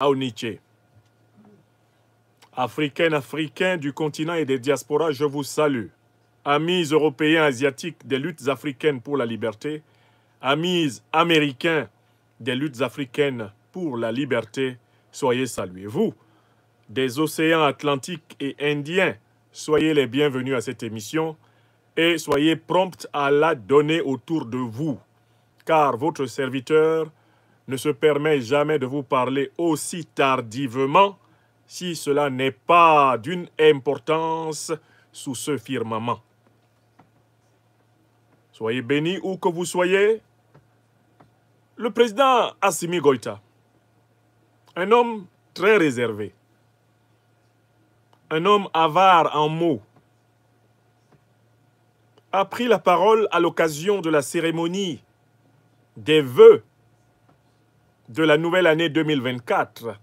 au Africaines, Africains du continent et des diasporas, je vous salue. Amis européens, asiatiques des luttes africaines pour la liberté, amis américains des luttes africaines pour la liberté, soyez salués. Vous, des océans atlantiques et indiens, soyez les bienvenus à cette émission et soyez prompts à la donner autour de vous, car votre serviteur ne se permet jamais de vous parler aussi tardivement si cela n'est pas d'une importance sous ce firmament. Soyez bénis où que vous soyez. Le président Assimi Goïta, un homme très réservé, un homme avare en mots, a pris la parole à l'occasion de la cérémonie des vœux de la nouvelle année 2024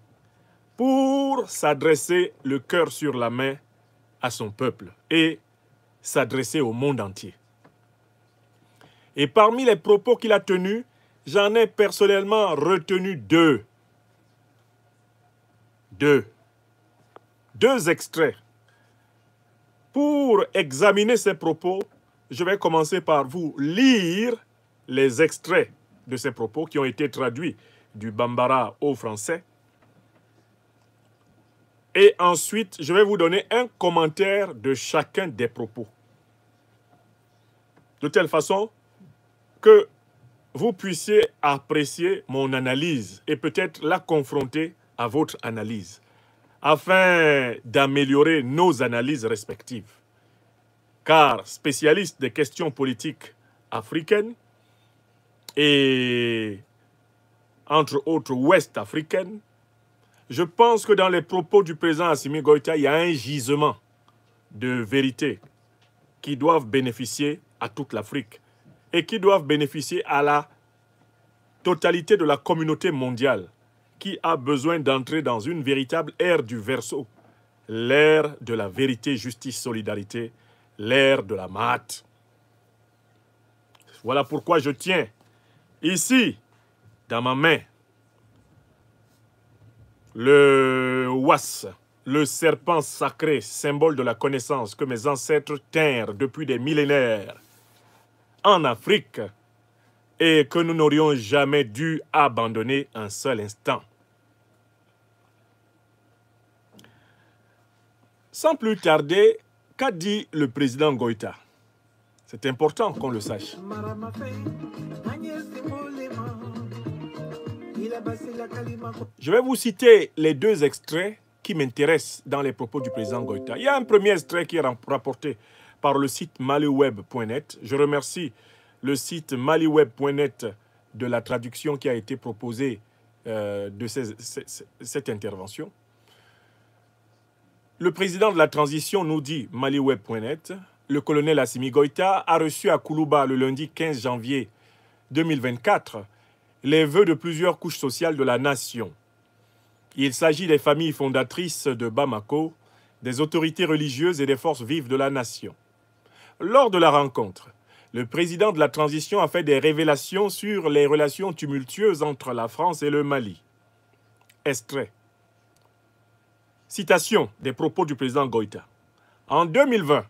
pour s'adresser le cœur sur la main à son peuple et s'adresser au monde entier. Et parmi les propos qu'il a tenus, j'en ai personnellement retenu deux. Deux. Deux extraits. Pour examiner ces propos, je vais commencer par vous lire les extraits de ces propos qui ont été traduits du Bambara au français. Et ensuite, je vais vous donner un commentaire de chacun des propos. De telle façon que vous puissiez apprécier mon analyse et peut-être la confronter à votre analyse afin d'améliorer nos analyses respectives. Car spécialiste des questions politiques africaines et entre autres ouest africaine, je pense que dans les propos du président Assimi Goïta, il y a un gisement de vérité qui doivent bénéficier à toute l'Afrique et qui doivent bénéficier à la totalité de la communauté mondiale qui a besoin d'entrer dans une véritable ère du verso, l'ère de la vérité, justice, solidarité, l'ère de la mat. Voilà pourquoi je tiens ici dans ma main le was, le serpent sacré, symbole de la connaissance que mes ancêtres tinrent depuis des millénaires en Afrique et que nous n'aurions jamais dû abandonner un seul instant. Sans plus tarder, qu'a dit le président Goïta C'est important qu'on le sache. Je vais vous citer les deux extraits qui m'intéressent dans les propos du président Goïta. Il y a un premier extrait qui est rapporté par le site maliweb.net. Je remercie le site maliweb.net de la traduction qui a été proposée euh, de cette intervention. Le président de la transition nous dit, maliweb.net, le colonel Assimi Goïta a reçu à Koulouba le lundi 15 janvier 2024 les vœux de plusieurs couches sociales de la nation. Il s'agit des familles fondatrices de Bamako, des autorités religieuses et des forces vives de la nation. Lors de la rencontre, le président de la transition a fait des révélations sur les relations tumultueuses entre la France et le Mali. Extrait. Citation des propos du président Goïta. En 2020,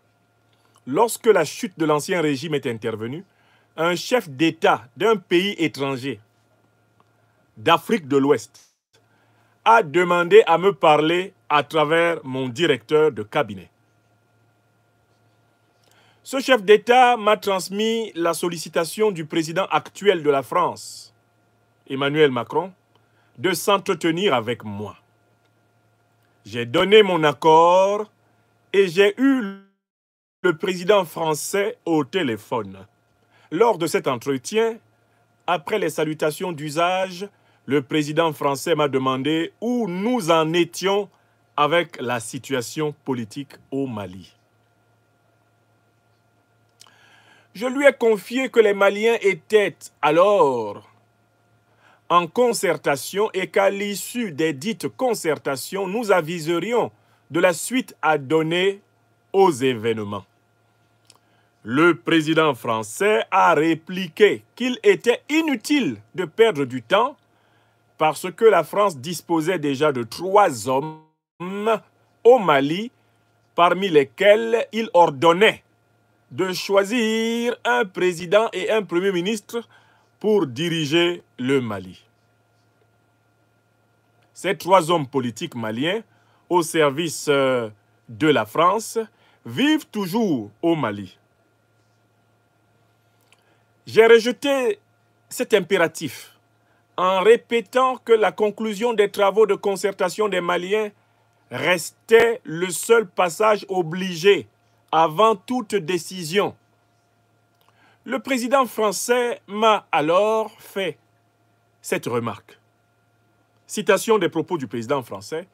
lorsque la chute de l'ancien régime est intervenue, un chef d'État d'un pays étranger d'Afrique de l'Ouest a demandé à me parler à travers mon directeur de cabinet. Ce chef d'État m'a transmis la sollicitation du président actuel de la France, Emmanuel Macron, de s'entretenir avec moi. J'ai donné mon accord et j'ai eu le président français au téléphone. Lors de cet entretien, après les salutations d'usage, le président français m'a demandé où nous en étions avec la situation politique au Mali. Je lui ai confié que les Maliens étaient alors en concertation et qu'à l'issue des dites concertations, nous aviserions de la suite à donner aux événements. Le président français a répliqué qu'il était inutile de perdre du temps parce que la France disposait déjà de trois hommes au Mali, parmi lesquels il ordonnait de choisir un président et un premier ministre pour diriger le Mali. Ces trois hommes politiques maliens, au service euh, de la France, vivent toujours au Mali. J'ai rejeté cet impératif en répétant que la conclusion des travaux de concertation des Maliens restait le seul passage obligé avant toute décision. Le président français m'a alors fait cette remarque. Citation des propos du président français.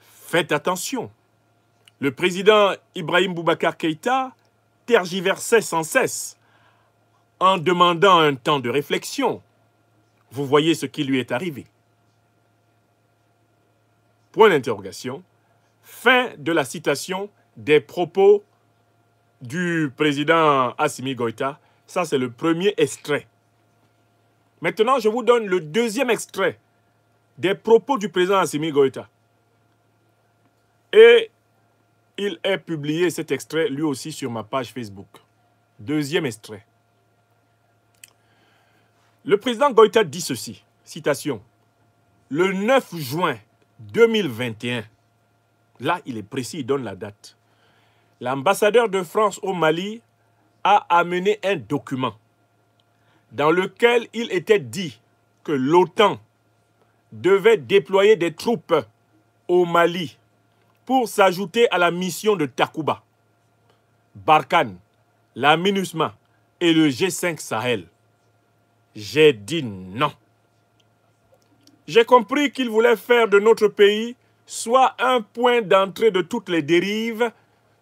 Faites attention. Le président Ibrahim Boubacar Keïta tergiversait sans cesse en demandant un temps de réflexion, vous voyez ce qui lui est arrivé. Point d'interrogation. Fin de la citation des propos du président Assimi Goïta. Ça, c'est le premier extrait. Maintenant, je vous donne le deuxième extrait des propos du président Assimi Goïta. Et il est publié cet extrait lui aussi sur ma page Facebook. Deuxième extrait. Le président Goïta dit ceci, citation, le 9 juin 2021, là il est précis, il donne la date, l'ambassadeur de France au Mali a amené un document dans lequel il était dit que l'OTAN devait déployer des troupes au Mali pour s'ajouter à la mission de Takuba, Barkhane, la MINUSMA et le G5 Sahel. J'ai dit non. J'ai compris qu'il voulait faire de notre pays soit un point d'entrée de toutes les dérives,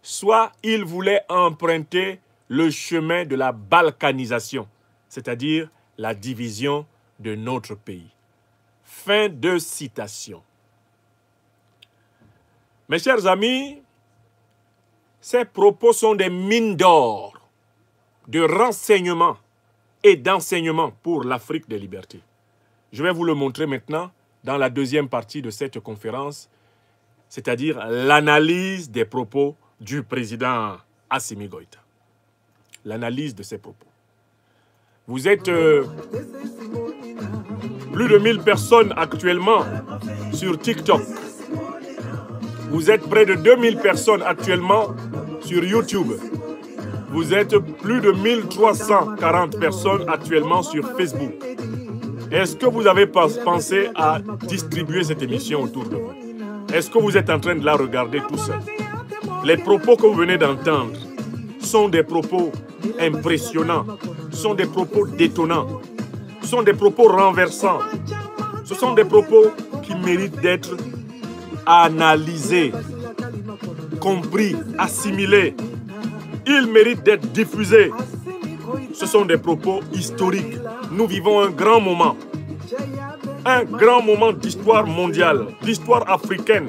soit il voulait emprunter le chemin de la balkanisation, c'est-à-dire la division de notre pays. Fin de citation. Mes chers amis, ces propos sont des mines d'or, de renseignements et d'enseignement pour l'Afrique des libertés. Je vais vous le montrer maintenant dans la deuxième partie de cette conférence, c'est-à-dire l'analyse des propos du président Asimi Goïta. L'analyse de ses propos. Vous êtes euh, plus de 1000 personnes actuellement sur TikTok. Vous êtes près de 2000 personnes actuellement sur YouTube. Vous êtes plus de 1340 personnes actuellement sur Facebook. Est-ce que vous avez pensé à distribuer cette émission autour de vous Est-ce que vous êtes en train de la regarder tout seul Les propos que vous venez d'entendre sont des propos impressionnants, sont des propos détonnants, sont des propos renversants. Ce sont des propos qui méritent d'être analysés, compris, assimilés, il mérite d'être diffusé. Ce sont des propos historiques. Nous vivons un grand moment. Un grand moment d'histoire mondiale, d'histoire africaine.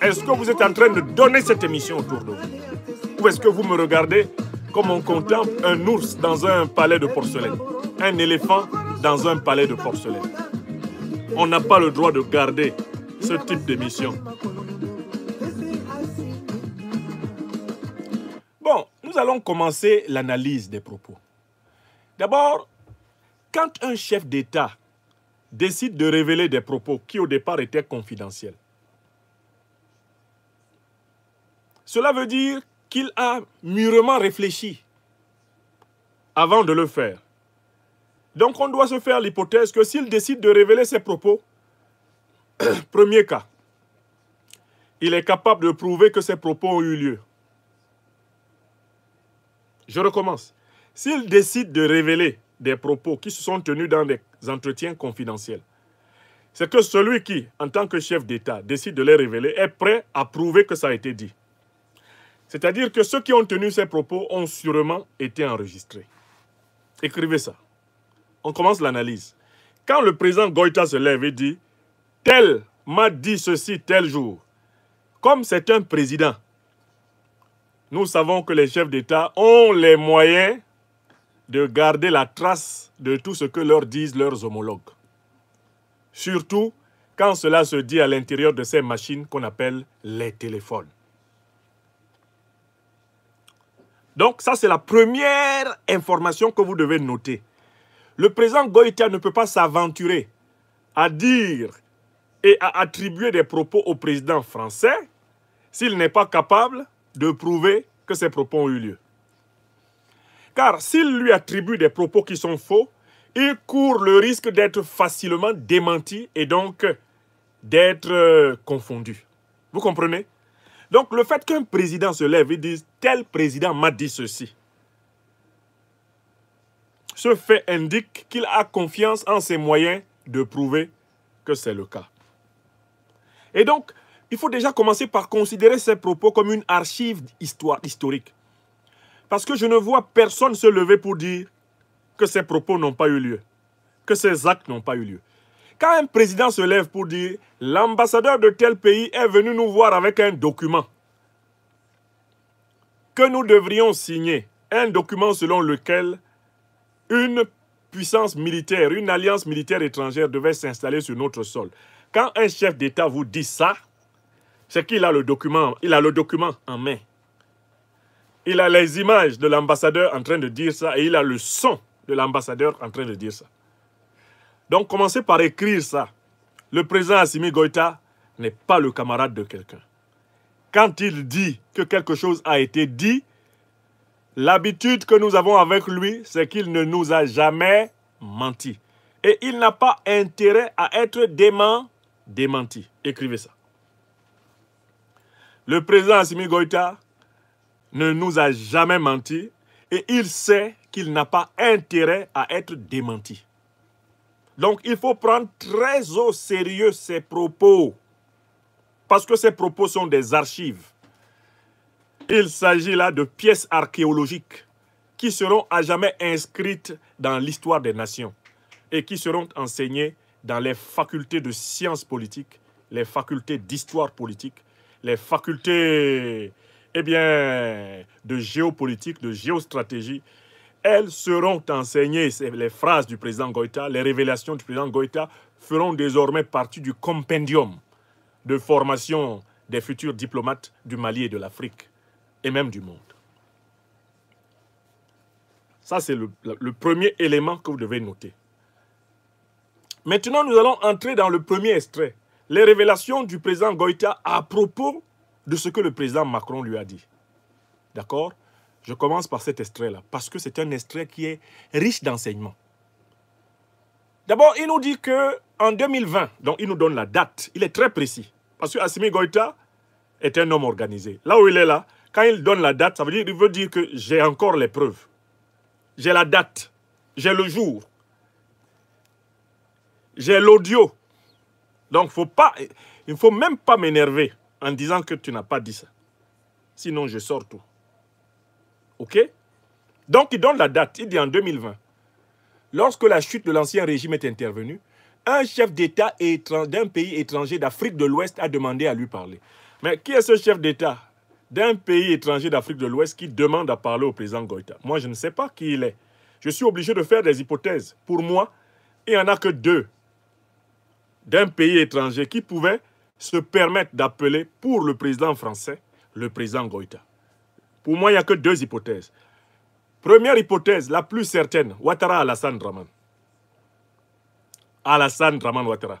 Est-ce que vous êtes en train de donner cette émission autour de vous Ou est-ce que vous me regardez comme on contemple un ours dans un palais de porcelaine, un éléphant dans un palais de porcelaine On n'a pas le droit de garder ce type d'émission. allons commencer l'analyse des propos. D'abord, quand un chef d'État décide de révéler des propos qui au départ étaient confidentiels, cela veut dire qu'il a mûrement réfléchi avant de le faire. Donc on doit se faire l'hypothèse que s'il décide de révéler ses propos, premier cas, il est capable de prouver que ses propos ont eu lieu. Je recommence. S'il décide de révéler des propos qui se sont tenus dans des entretiens confidentiels, c'est que celui qui, en tant que chef d'État, décide de les révéler est prêt à prouver que ça a été dit. C'est-à-dire que ceux qui ont tenu ces propos ont sûrement été enregistrés. Écrivez ça. On commence l'analyse. Quand le président Goïta se lève et dit « Tel m'a dit ceci tel jour », comme c'est un président, nous savons que les chefs d'État ont les moyens de garder la trace de tout ce que leur disent leurs homologues. Surtout quand cela se dit à l'intérieur de ces machines qu'on appelle les téléphones. Donc ça, c'est la première information que vous devez noter. Le président Goïtia ne peut pas s'aventurer à dire et à attribuer des propos au président français s'il n'est pas capable de prouver que ces propos ont eu lieu. Car s'il lui attribue des propos qui sont faux, il court le risque d'être facilement démenti et donc d'être euh, confondu. Vous comprenez Donc le fait qu'un président se lève et dise « tel président m'a dit ceci », ce fait indique qu'il a confiance en ses moyens de prouver que c'est le cas. Et donc, il faut déjà commencer par considérer ces propos comme une archive historique. Parce que je ne vois personne se lever pour dire que ces propos n'ont pas eu lieu, que ces actes n'ont pas eu lieu. Quand un président se lève pour dire l'ambassadeur de tel pays est venu nous voir avec un document que nous devrions signer, un document selon lequel une puissance militaire, une alliance militaire étrangère devait s'installer sur notre sol. Quand un chef d'État vous dit ça, c'est qu'il a le document, il a le document en main. Il a les images de l'ambassadeur en train de dire ça et il a le son de l'ambassadeur en train de dire ça. Donc commencez par écrire ça. Le président Assimi Goïta n'est pas le camarade de quelqu'un. Quand il dit que quelque chose a été dit, l'habitude que nous avons avec lui, c'est qu'il ne nous a jamais menti. Et il n'a pas intérêt à être dément, démenti. Écrivez ça. Le président Assimi Goïta ne nous a jamais menti et il sait qu'il n'a pas intérêt à être démenti. Donc il faut prendre très au sérieux ses propos parce que ces propos sont des archives. Il s'agit là de pièces archéologiques qui seront à jamais inscrites dans l'histoire des nations et qui seront enseignées dans les facultés de sciences politiques, les facultés d'histoire politique les facultés eh bien, de géopolitique, de géostratégie, elles seront enseignées. Les phrases du président Goïta, les révélations du président Goïta feront désormais partie du compendium de formation des futurs diplomates du Mali et de l'Afrique, et même du monde. Ça, c'est le, premier élément que vous devez noter. Maintenant, nous allons entrer dans le premier extrait les révélations du président Goïta à propos de ce que le président Macron lui a dit. D'accord Je commence par cet extrait-là, parce que c'est un extrait qui est riche d'enseignements. D'abord, il nous dit que en 2020, donc il nous donne la date, il est très précis, parce que Assimi Goïta est un homme organisé. Là où il est là, quand il donne la date, ça veut dire, il veut dire que j'ai encore les preuves. J'ai la date, j'ai le jour, j'ai l'audio, donc, faut pas, il ne faut même pas m'énerver en disant que tu n'as pas dit ça. Sinon, je sors tout. OK Donc, il donne la date. Il dit en 2020. Lorsque la chute de l'ancien régime est intervenue, un chef d'État d'un pays étranger d'Afrique de l'Ouest a demandé à lui parler. Mais qui est ce chef d'État d'un pays étranger d'Afrique de l'Ouest qui demande à parler au président Goïta Moi, je ne sais pas qui il est. Je suis obligé de faire des hypothèses. Pour moi, il n'y en a que deux d'un pays étranger qui pouvait se permettre d'appeler pour le président français le président Goïta. Pour moi, il n'y a que deux hypothèses. Première hypothèse, la plus certaine, Ouattara Alassane Draman. Alassane Draman Ouattara,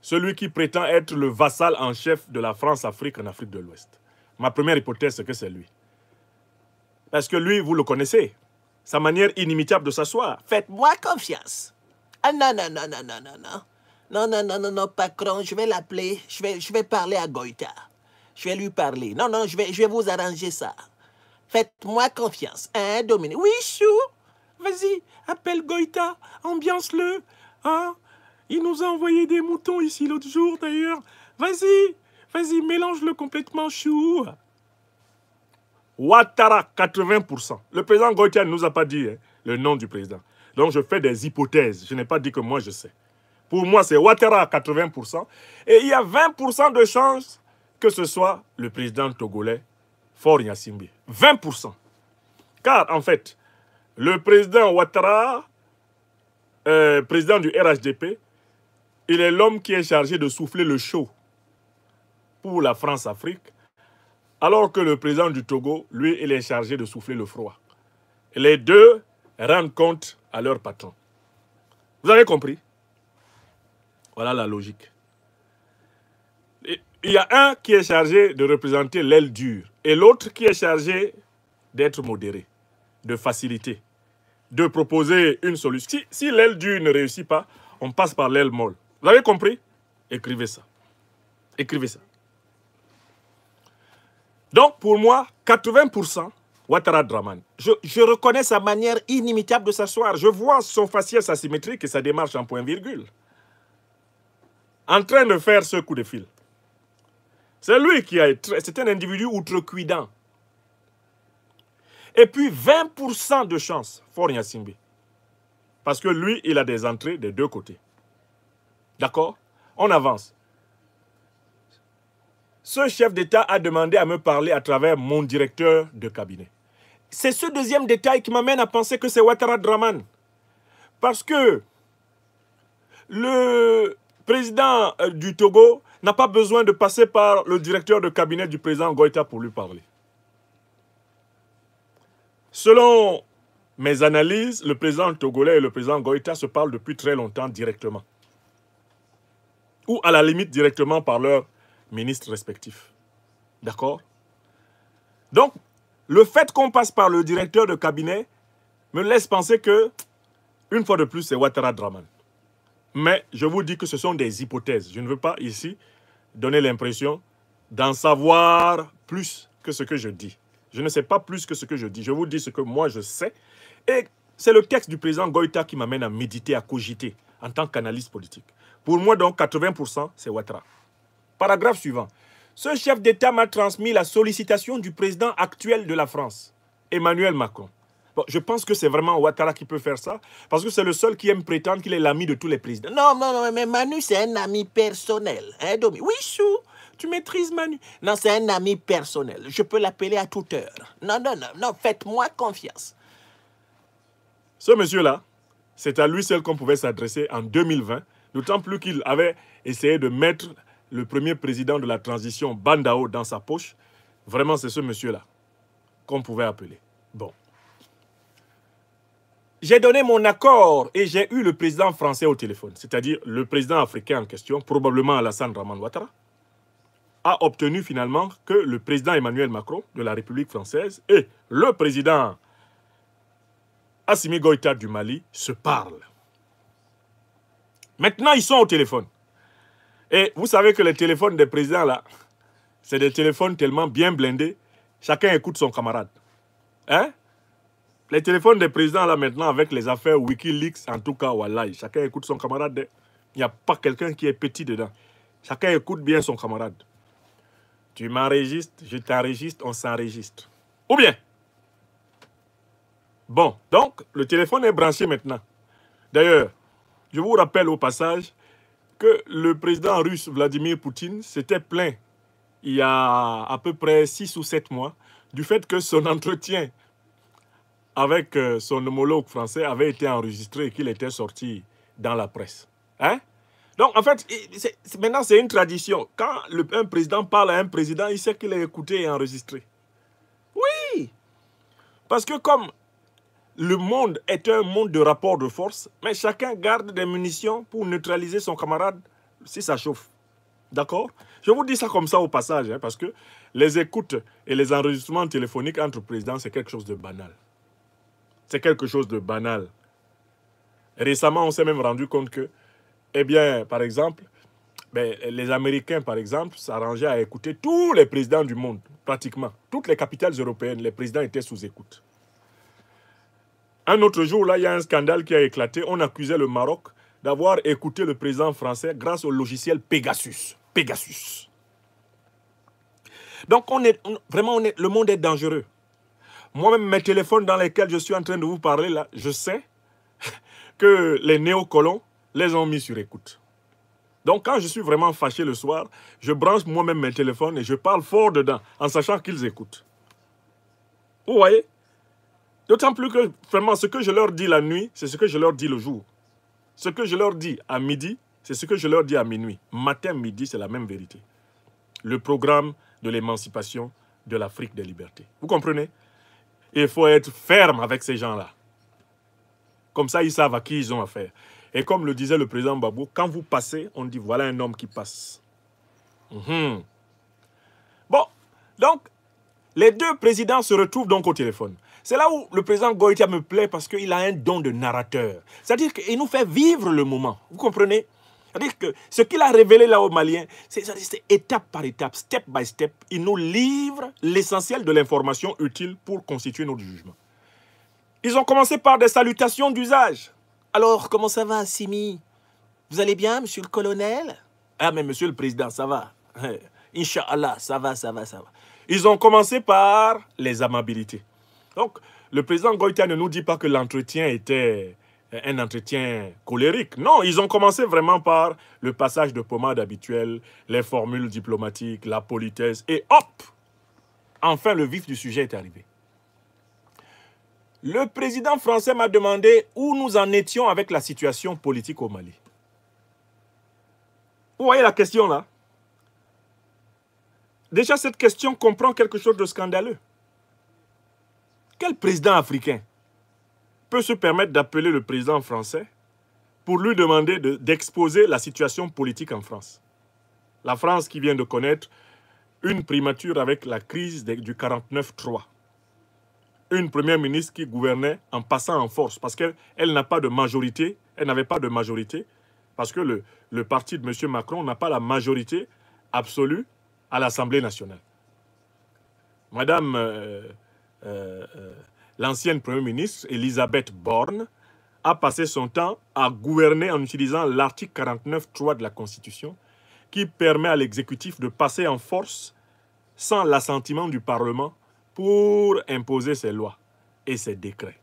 celui qui prétend être le vassal en chef de la France-Afrique en Afrique de l'Ouest. Ma première hypothèse, c'est que c'est lui. Parce que lui, vous le connaissez, sa manière inimitable de s'asseoir. Faites-moi confiance. Ah non, non, non, non, non, non, non. Non, non, non, non, non, Pacron, je vais l'appeler. Je vais, je vais parler à Goïta. Je vais lui parler. Non, non, je vais, je vais vous arranger ça. Faites-moi confiance. Hein, Dominique Oui, chou Vas-y, appelle Goïta. Ambiance-le. Hein Il nous a envoyé des moutons ici l'autre jour, d'ailleurs. Vas-y, vas-y, mélange-le complètement, chou. Ouattara, 80%. Le président Goïta ne nous a pas dit hein, le nom du président. Donc je fais des hypothèses. Je n'ai pas dit que moi je sais. Pour moi, c'est Ouattara à 80%. Et il y a 20% de chance que ce soit le président togolais, Faure Yassimbi. 20%. Car, en fait, le président Ouattara, euh, président du RHDP, il est l'homme qui est chargé de souffler le chaud pour la France-Afrique, alors que le président du Togo, lui, il est chargé de souffler le froid. Les deux rendent compte à leur patron. Vous avez compris voilà la logique. Il y a un qui est chargé de représenter l'aile dure et l'autre qui est chargé d'être modéré, de faciliter, de proposer une solution. Si, si l'aile dure ne réussit pas, on passe par l'aile molle. Vous avez compris Écrivez ça. Écrivez ça. Donc, pour moi, 80%, Ouattara Draman. Je, je, reconnais sa manière inimitable de s'asseoir. Je vois son faciès asymétrique et sa démarche en point-virgule en train de faire ce coup de fil. C'est lui qui a été... C'est un individu outrecuidant. Et puis 20% de chance, pour Simbi. Parce que lui, il a des entrées des deux côtés. D'accord On avance. Ce chef d'État a demandé à me parler à travers mon directeur de cabinet. C'est ce deuxième détail qui m'amène à penser que c'est Ouattara Draman. Parce que le président euh, du Togo n'a pas besoin de passer par le directeur de cabinet du président Goïta pour lui parler. Selon mes analyses, le président togolais et le président Goïta se parlent depuis très longtemps directement. Ou à la limite directement par leurs ministres respectifs. D'accord Donc, le fait qu'on passe par le directeur de cabinet me laisse penser que, une fois de plus, c'est Ouattara Draman. Mais je vous dis que ce sont des hypothèses. Je ne veux pas ici donner l'impression d'en savoir plus que ce que je dis. Je ne sais pas plus que ce que je dis. Je vous dis ce que moi je sais. Et c'est le texte du président Goïta qui m'amène à méditer, à cogiter en tant qu'analyste politique. Pour moi, donc, 80%, c'est Ouattara. Paragraphe suivant. Ce chef d'État m'a transmis la sollicitation du président actuel de la France, Emmanuel Macron je pense que c'est vraiment Ouattara qui peut faire ça, parce que c'est le seul qui aime prétendre qu'il est l'ami de tous les présidents. Non, non, non, mais Manu, c'est un ami personnel. Hein, Oui, chou, tu maîtrises Manu. Non, c'est un ami personnel. Je peux l'appeler à toute heure. Non, non, non, non, faites-moi confiance. Ce monsieur-là, c'est à lui seul qu'on pouvait s'adresser en 2020, d'autant plus qu'il avait essayé de mettre le premier président de la transition, Bandao, dans sa poche. Vraiment, c'est ce monsieur-là qu'on pouvait appeler. Bon. J'ai donné mon accord et j'ai eu le président français au téléphone, c'est-à-dire le président africain en question, probablement Alassane Raman Ouattara, a obtenu finalement que le président Emmanuel Macron de la République française et le président Assimi Goïta du Mali se parlent. Maintenant, ils sont au téléphone. Et vous savez que les téléphones des présidents, là, c'est des téléphones tellement bien blindés, chacun écoute son camarade. Hein les téléphones des présidents, là, maintenant, avec les affaires Wikileaks, en tout cas, Wallace. chacun écoute son camarade. Hein. Il n'y a pas quelqu'un qui est petit dedans. Chacun écoute bien son camarade. Tu m'enregistres, je t'enregistre, on s'enregistre. Ou bien Bon, donc, le téléphone est branché maintenant. D'ailleurs, je vous rappelle au passage que le président russe Vladimir Poutine s'était plaint il y a à peu près 6 ou 7 mois du fait que son entretien avec euh, son homologue français avait été enregistré et qu'il était sorti dans la presse. Hein? Donc, en fait, maintenant, c'est une tradition. Quand un président parle à un président, il sait qu'il est écouté et enregistré. Oui! Parce que comme le monde est un monde de rapport de force, mais chacun garde des munitions pour neutraliser son camarade si ça chauffe. D'accord Je vous dis ça comme ça au passage, hein, parce que les écoutes et les enregistrements téléphoniques entre présidents, c'est quelque chose de banal. C'est quelque chose de banal. Récemment, on s'est même rendu compte que, eh bien, par exemple, ben, les Américains, par exemple, s'arrangeaient à écouter tous les présidents du monde, pratiquement. Toutes les capitales européennes, les présidents étaient sous écoute. Un autre jour, là, il y a un scandale qui a éclaté. On accusait le Maroc d'avoir écouté le président français grâce au logiciel Pegasus. Pegasus. Donc, on est, vraiment, le monde est dangereux. Moi-même, mes téléphones dans lesquels je suis en train de vous parler, là, je sais que les néocolons les ont mis sur écoute. Donc, quand je suis vraiment fâché le soir, je branche moi-même mes téléphones et je parle fort dedans, en sachant qu'ils écoutent. Vous voyez D'autant plus que, vraiment, ce que je leur dis la nuit, c'est ce que je leur dis le jour. Ce que je leur dis à midi, c'est ce que je leur dis à minuit. Matin, midi, c'est la même vérité. Le programme de l'émancipation de l'Afrique des libertés. Vous comprenez il faut être ferme avec ces gens-là. Comme ça, ils savent à qui ils ont affaire. Et comme le disait le président Babou, quand vous passez, on dit voilà un homme qui passe. Mhm. Bon, donc, les deux présidents se retrouvent donc au téléphone. C'est là où le président Goïtia me plaît parce qu'il a un don de narrateur. C'est-à-dire qu'il nous fait vivre le moment. Vous comprenez c'est-à-dire que ce qu'il a révélé là aux Maliens, hein, c'est étape par étape, step by step, il nous livre l'essentiel de l'information utile pour constituer notre jugement. Ils ont commencé par des salutations d'usage. Alors, comment ça va, Simi Vous allez bien, monsieur le colonel Ah, mais monsieur le président, ça va. Inch'Allah, ça va, ça va, ça va. Ils ont commencé par les amabilités. Donc, le président Goïta ne nous dit pas que l'entretien était euh, un entretien colérique. Non, ils ont commencé vraiment par le passage de pommade habituel, les formules diplomatiques, la politesse, et hop Enfin, le vif du sujet est arrivé. Le président français m'a demandé où nous en étions avec la situation politique au Mali. Vous voyez la question là Déjà, cette question comprend quelque chose de scandaleux. Quel président africain peut se permettre d'appeler le président français pour lui demander d'exposer la situation politique en France. La France qui vient de connaître une primature avec la crise du 49-3. Une première ministre qui gouvernait en passant en force parce qu'elle n'a pas de majorité, elle n'avait pas de majorité parce que le, parti de M. Macron n'a pas la majorité absolue à l'Assemblée nationale. Madame euh, euh, euh, l'ancienne Premier ministre Elisabeth Borne a passé son temps à gouverner en utilisant l'article 49.3 de la Constitution qui permet à l'exécutif de passer en force sans l'assentiment du Parlement pour imposer ses lois et ses décrets.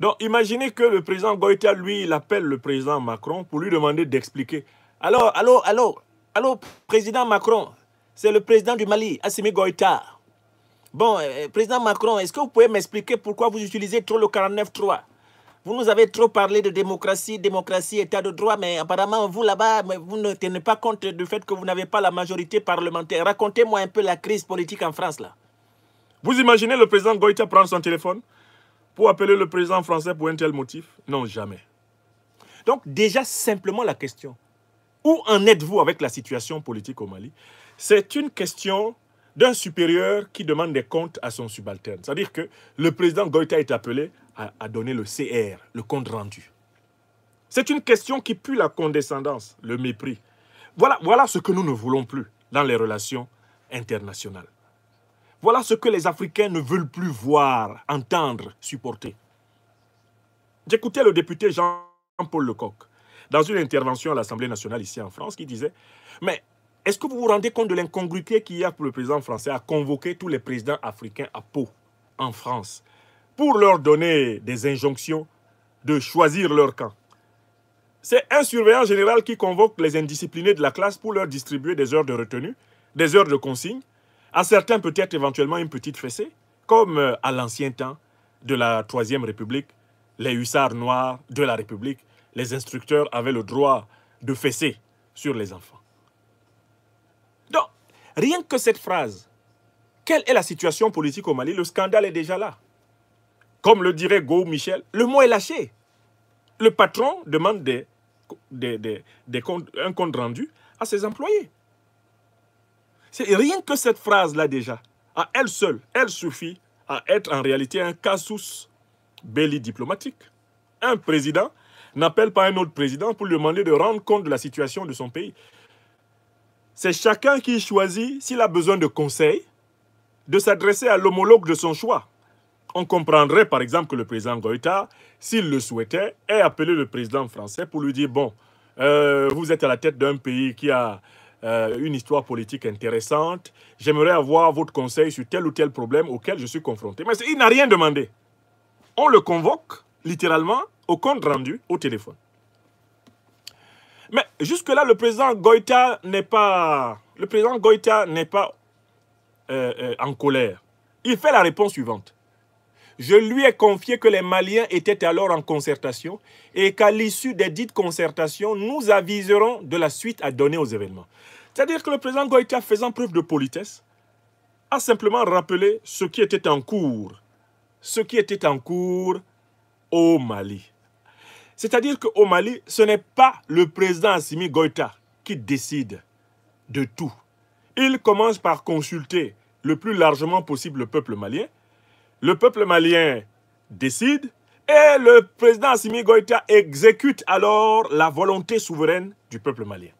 Donc imaginez que le président Goïta, lui, il appelle le président Macron pour lui demander d'expliquer. Alors, allô, allô, allô, président Macron, c'est le président du Mali, Assimi Goïta. Bon, euh, président Macron, est-ce que vous pouvez m'expliquer pourquoi vous utilisez trop le 49-3 Vous nous avez trop parlé de démocratie, démocratie, état de droit, mais apparemment, vous là-bas, vous ne tenez pas compte du fait que vous n'avez pas la majorité parlementaire. Racontez-moi un peu la crise politique en France, là. Vous imaginez le président Goïta prendre son téléphone pour appeler le président français pour un tel motif Non, jamais. Donc déjà, simplement la question. Où en êtes-vous avec la situation politique au Mali C'est une question d'un supérieur qui demande des comptes à son subalterne. C'est-à-dire que le président Goïta est appelé à, donner le CR, le compte rendu. C'est une question qui pue la condescendance, le mépris. Voilà, voilà ce que nous ne voulons plus dans les relations internationales. Voilà ce que les Africains ne veulent plus voir, entendre, supporter. J'écoutais le député Jean-Paul Lecoq dans une intervention à l'Assemblée nationale ici en France qui disait « Mais est-ce que vous vous rendez compte de l'incongruité qu'il y a pour le président français à convoquer tous les présidents africains à Pau, en France, pour leur donner des injonctions de choisir leur camp C'est un surveillant général qui convoque les indisciplinés de la classe pour leur distribuer des heures de retenue, des heures de consigne, à certains peut-être éventuellement une petite fessée, comme euh, à l'ancien temps de la Troisième République, les hussards noirs de la République, les instructeurs avaient le droit de fesser sur les enfants. Donc, rien que cette phrase, quelle est la situation politique au Mali Le scandale est déjà là. Comme le dirait Go Michel, le mot est lâché. Le patron demande des, un compte rendu à ses employés. C'est rien que cette phrase-là déjà, à elle seule, elle suffit à être en réalité un casus belli diplomatique. Un président n'appelle pas un autre président pour lui demander de rendre compte de la situation de son pays. C'est chacun qui choisit, s'il a besoin de conseils, de s'adresser à l'homologue de son choix. On comprendrait par exemple que le président Goïta, s'il le souhaitait, ait appelé le président français pour lui dire, bon, euh, vous êtes à la tête d'un pays qui a euh, une histoire politique intéressante, j'aimerais avoir votre conseil sur tel ou tel problème auquel je suis confronté. Mais il n'a rien demandé. On le convoque, littéralement, au compte rendu, au téléphone. Mais jusque-là, le président Goïta n'est pas... Le président Goïta n'est pas euh, euh, en colère. Il fait la réponse suivante. Je lui ai confié que les Maliens étaient alors en concertation et qu'à l'issue des dites concertations, nous aviserons de la suite à donner aux événements. C'est-à-dire que le président Goïta, faisant preuve de politesse, a simplement rappelé ce qui était en cours, ce qui était en cours au Mali. C'est-à-dire qu'au Mali, ce n'est pas le président Assimi Goïta qui décide de tout. Il commence par consulter le plus largement possible le peuple malien. Le peuple malien décide et le président Assimi Goïta exécute alors la volonté souveraine du peuple malien.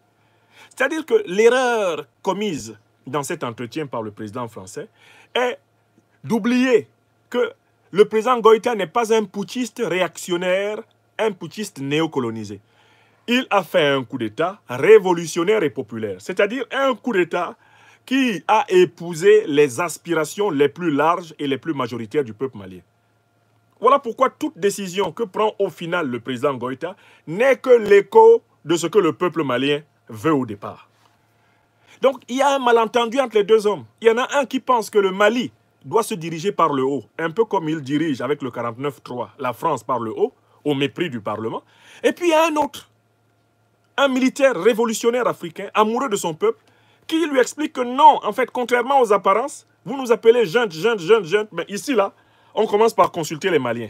C'est-à-dire que l'erreur commise dans cet entretien par le président français est d'oublier que le président Goïta n'est pas un putschiste réactionnaire un putschiste néocolonisé. Il a fait un coup d'État révolutionnaire et populaire, c'est-à-dire un coup d'État qui a épousé les aspirations les plus larges et les plus majoritaires du peuple malien. Voilà pourquoi toute décision que prend au final le président Goïta n'est que l'écho de ce que le peuple malien veut au départ. Donc il y a un malentendu entre les deux hommes. Il y en a un qui pense que le Mali doit se diriger par le haut, un peu comme il dirige avec le 49-3 la France par le haut, au mépris du Parlement. Et puis il y a un autre, un militaire révolutionnaire africain, amoureux de son peuple, qui lui explique que non, en fait, contrairement aux apparences, vous nous appelez jeunes, jeunes, jeunes, jeunes. Mais ici, là, on commence par consulter les Maliens.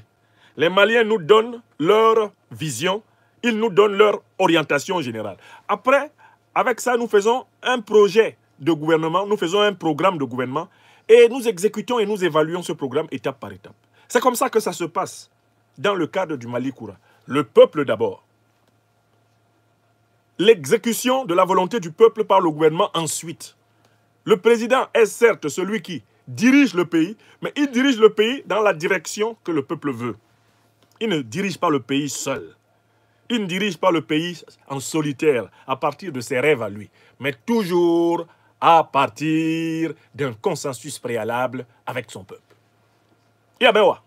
Les Maliens nous donnent leur vision, ils nous donnent leur orientation générale. Après, avec ça, nous faisons un projet de gouvernement, nous faisons un programme de gouvernement et nous exécutons et nous évaluons ce programme étape par étape. C'est comme ça que ça se passe dans le cadre du Malikoura. Le peuple d'abord. L'exécution de la volonté du peuple par le gouvernement ensuite. Le président est certes celui qui dirige le pays, mais il dirige le pays dans la direction que le peuple veut. Il ne dirige pas le pays seul. Il ne dirige pas le pays en solitaire, à partir de ses rêves à lui, mais toujours à partir d'un consensus préalable avec son peuple. Yabewa.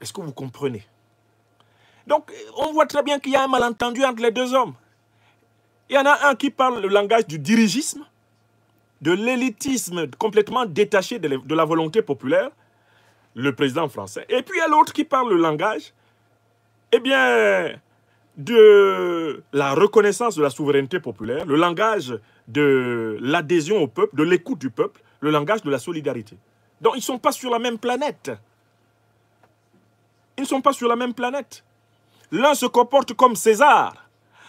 Est-ce que vous comprenez Donc, on voit très bien qu'il y a un malentendu entre les deux hommes. Il y en a un qui parle le langage du dirigisme, de l'élitisme complètement détaché de la volonté populaire, le président français. Et puis il y a l'autre qui parle le langage, eh bien, de la reconnaissance de la souveraineté populaire, le langage de l'adhésion au peuple, de l'écoute du peuple, le langage de la solidarité. Donc ils ne sont pas sur la même planète. Ils ne sont pas sur la même planète. L'un se comporte comme César,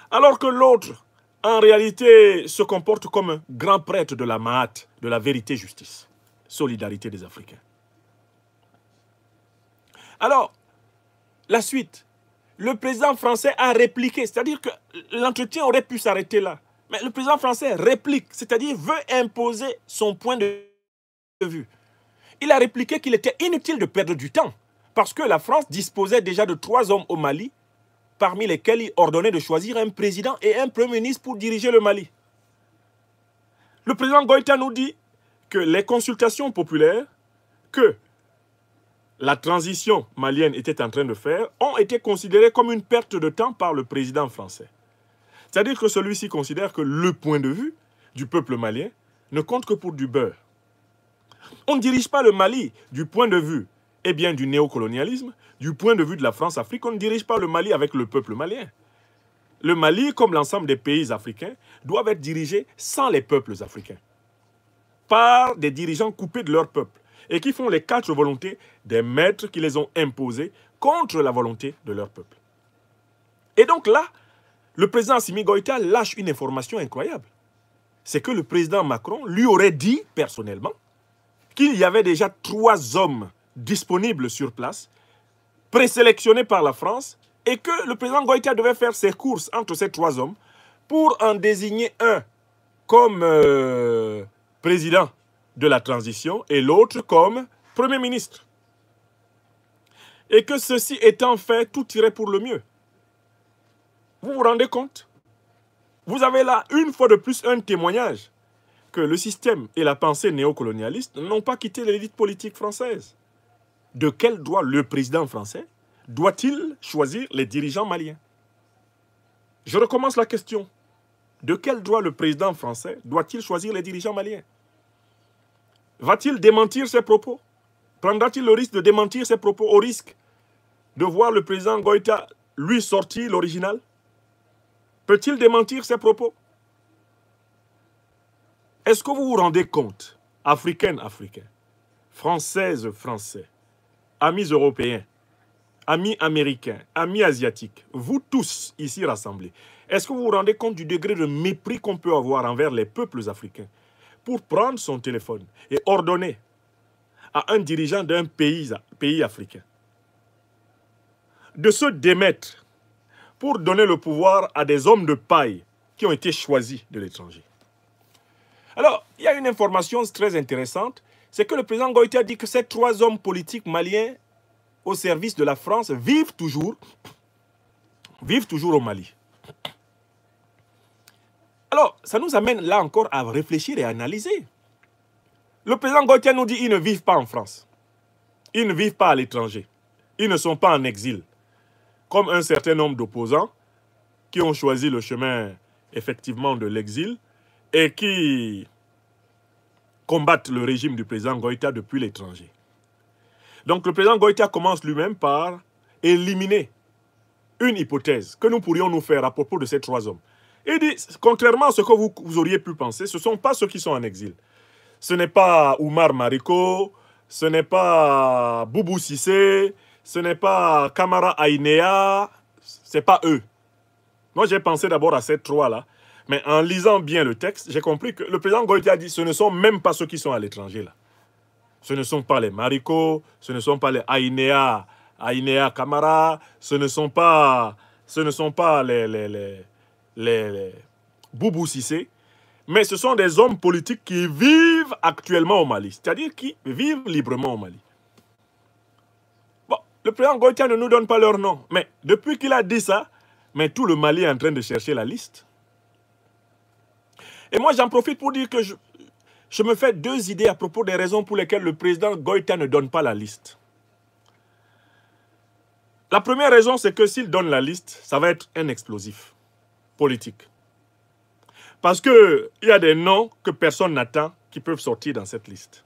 alors que l'autre, en réalité, se comporte comme un grand prêtre de la Mahat, de la vérité justice, solidarité des Africains. Alors, la suite, le président français a répliqué, c'est-à-dire que l'entretien aurait pu s'arrêter là. Mais le président français réplique, c'est-à-dire veut imposer son point de vue. Il a répliqué qu'il était inutile de perdre du temps. Parce que la France disposait déjà de trois hommes au Mali, parmi lesquels il ordonnait de choisir un président et un premier ministre pour diriger le Mali. Le président Goïta nous dit que les consultations populaires que la transition malienne était en train de faire ont été considérées comme une perte de temps par le président français. C'est-à-dire que celui-ci considère que le point de vue du peuple malien ne compte que pour du beurre. On ne dirige pas le Mali du point de vue eh bien, du néocolonialisme, du point de vue de la France-Afrique, on ne dirige pas le Mali avec le peuple malien. Le Mali, comme l'ensemble des pays africains, doivent être dirigés sans les peuples africains, par des dirigeants coupés de leur peuple et qui font les quatre volontés des maîtres qui les ont imposés contre la volonté de leur peuple. Et donc là, le président Simi Goïta lâche une information incroyable. C'est que le président Macron lui aurait dit personnellement qu'il y avait déjà trois hommes disponible sur place, présélectionné par la France, et que le président Goïta devait faire ses courses entre ces trois hommes pour en désigner un comme euh, président de la transition et l'autre comme Premier ministre. Et que ceci étant fait, tout irait pour le mieux. Vous vous rendez compte Vous avez là une fois de plus un témoignage que le système et la pensée néocolonialiste n'ont pas quitté l'élite politique française de quel droit le président français doit-il choisir les dirigeants maliens Je recommence la question. De quel droit le président français doit-il choisir les dirigeants maliens Va-t-il démentir ses propos Prendra-t-il le risque de démentir ses propos au risque de voir le président Goïta lui sortir l'original Peut-il démentir ses propos Est-ce que vous vous rendez compte, africaine, africain, française, français, amis européens, amis américains, amis asiatiques, vous tous ici rassemblés, est-ce que vous vous rendez compte du degré de mépris qu'on peut avoir envers les peuples africains pour prendre son téléphone et ordonner à un dirigeant d'un pays, pays africain de se démettre pour donner le pouvoir à des hommes de paille qui ont été choisis de l'étranger. Alors, il y a une information très intéressante c'est que le président a dit que ces trois hommes politiques maliens au service de la France vivent toujours, vivent toujours au Mali. Alors, ça nous amène là encore à réfléchir et à analyser. Le président Gauthier nous dit qu'ils ne vivent pas en France. Ils ne vivent pas à l'étranger. Ils ne sont pas en exil. Comme un certain nombre d'opposants qui ont choisi le chemin effectivement de l'exil et qui combattre le régime du président Goïta depuis l'étranger. Donc le président Goïta commence lui-même par éliminer une hypothèse que nous pourrions nous faire à propos de ces trois hommes. Il dit, contrairement à ce que vous, auriez pu penser, ce ne sont pas ceux qui sont en exil. Ce n'est pas Oumar Mariko, ce n'est pas Boubou Sissé, ce n'est pas Kamara Aïnéa, ce n'est pas eux. Moi, j'ai pensé d'abord à ces trois-là mais en lisant bien le texte, j'ai compris que le président Goïtia a dit ce ne sont même pas ceux qui sont à l'étranger là. Ce ne sont pas les maricots, ce ne sont pas les Ainea, Ainea Kamara, ce ne sont pas, ce ne sont pas les, les, les, mais ce sont des hommes politiques qui vivent actuellement au Mali, c'est-à-dire qui vivent librement au Mali. Bon, le président Goïtia ne nous donne pas leur nom, mais depuis qu'il a dit ça, mais tout le Mali est en train de chercher la liste. Et moi, j'en profite pour dire que je, me fais deux idées à propos des raisons pour lesquelles le président Goïta ne donne pas la liste. La première raison, c'est que s'il donne la liste, ça va être un explosif politique. Parce qu'il y a des noms que personne n'attend qui peuvent sortir dans cette liste.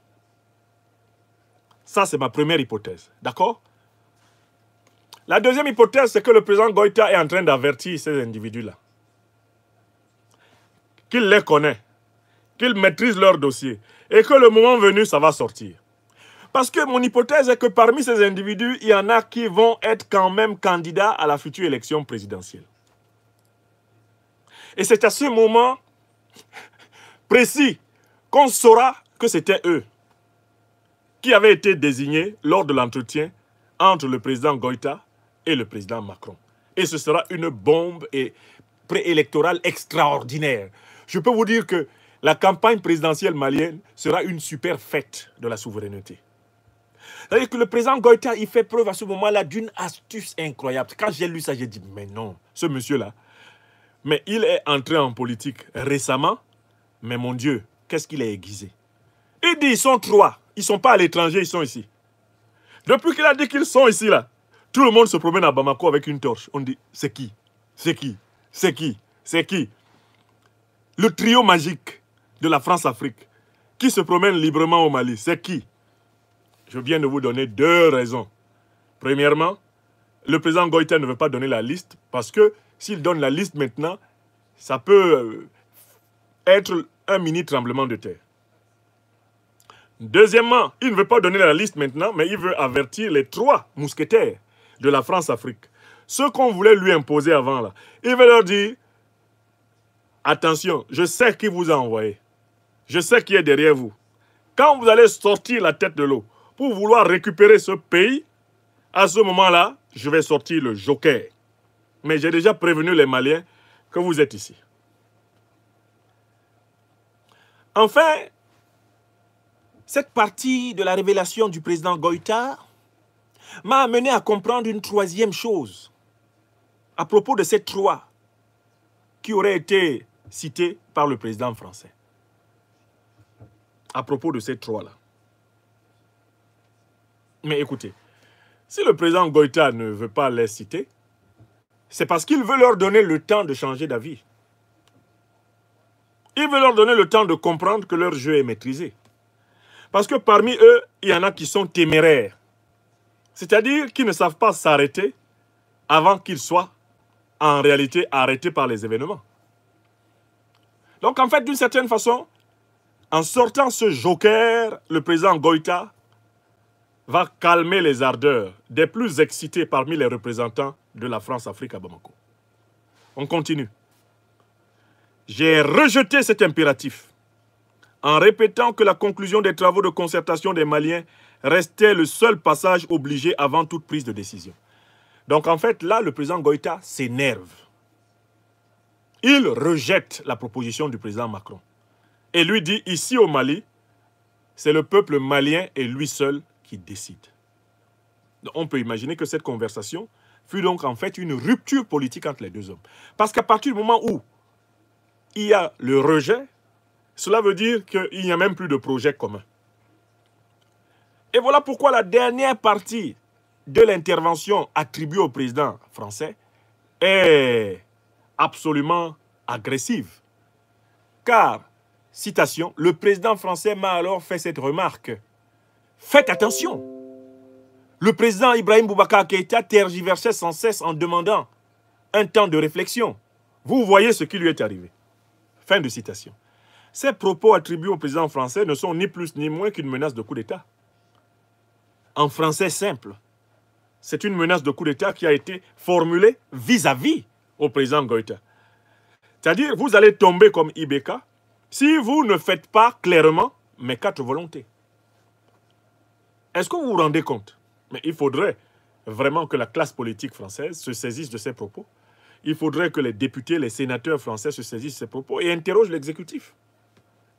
Ça, c'est ma première hypothèse. D'accord La deuxième hypothèse, c'est que le président Goïta est en train d'avertir ces individus-là qu'il les connaît, qu'ils maîtrisent leur dossier et que le moment venu, ça va sortir. Parce que mon hypothèse est que parmi ces individus, il y en a qui vont être quand même candidats à la future élection présidentielle. Et c'est à ce moment précis qu'on saura que c'était eux qui avaient été désignés lors de l'entretien entre le président Goïta et le président Macron. Et ce sera une bombe préélectorale extraordinaire je peux vous dire que la campagne présidentielle malienne sera une super fête de la souveraineté. C'est-à-dire que le président Goïta, il fait preuve à ce moment-là d'une astuce incroyable. Quand j'ai lu ça, j'ai dit, mais non, ce monsieur-là, mais il est entré en politique récemment, mais mon Dieu, qu'est-ce qu'il a aiguisé Il dit, ils sont trois, ils ne sont pas à l'étranger, ils sont ici. Depuis qu'il a dit qu'ils sont ici, là, tout le monde se promène à Bamako avec une torche. On dit, c'est qui C'est qui C'est qui C'est qui le trio magique de la France-Afrique qui se promène librement au Mali, c'est qui Je viens de vous donner deux raisons. Premièrement, le président Goïta ne veut pas donner la liste parce que s'il donne la liste maintenant, ça peut euh, être un mini tremblement de terre. Deuxièmement, il ne veut pas donner la liste maintenant, mais il veut avertir les trois mousquetaires de la France-Afrique. Ce qu'on voulait lui imposer avant, là, il veut leur dire, Attention, je sais qui vous a envoyé. Je sais qui est derrière vous. Quand vous allez sortir la tête de l'eau pour vouloir récupérer ce pays, à ce moment-là, je vais sortir le joker. Mais j'ai déjà prévenu les Maliens que vous êtes ici. Enfin, cette partie de la révélation du président Goïta m'a amené à comprendre une troisième chose à propos de ces trois qui auraient été cité par le président français à propos de ces trois-là. Mais écoutez, si le président Goïta ne veut pas les citer, c'est parce qu'il veut leur donner le temps de changer d'avis. Il veut leur donner le temps de comprendre que leur jeu est maîtrisé. Parce que parmi eux, il y en a qui sont téméraires. C'est-à-dire qu'ils ne savent pas s'arrêter avant qu'ils soient en réalité arrêtés par les événements. Donc en fait, d'une certaine façon, en sortant ce joker, le président Goïta va calmer les ardeurs des plus excités parmi les représentants de la France-Afrique à Bamako. On continue. J'ai rejeté cet impératif en répétant que la conclusion des travaux de concertation des Maliens restait le seul passage obligé avant toute prise de décision. Donc en fait, là, le président Goïta s'énerve il rejette la proposition du président Macron. Et lui dit, ici au Mali, c'est le peuple malien et lui seul qui décide. on peut imaginer que cette conversation fut donc en fait une rupture politique entre les deux hommes. Parce qu'à partir du moment où il y a le rejet, cela veut dire qu'il n'y a même plus de projet commun. Et voilà pourquoi la dernière partie de l'intervention attribuée au président français est absolument agressive. Car, citation, le président français m'a alors fait cette remarque. Faites attention. Le président Ibrahim Boubacar Keïta tergiversait sans cesse en demandant un temps de réflexion. Vous voyez ce qui lui est arrivé. Fin de citation. Ces propos attribués au président français ne sont ni plus ni moins qu'une menace de coup d'État. En français simple, c'est une menace de coup d'État qui a été formulée vis-à-vis vis à vis au président Goïta. C'est-à-dire, vous allez tomber comme Ibeka si vous ne faites pas clairement mes quatre volontés. Est-ce que vous vous rendez compte Mais il faudrait vraiment que la classe politique française se saisisse de ces propos. Il faudrait que les députés, les sénateurs français se saisissent de ces propos et interrogent l'exécutif.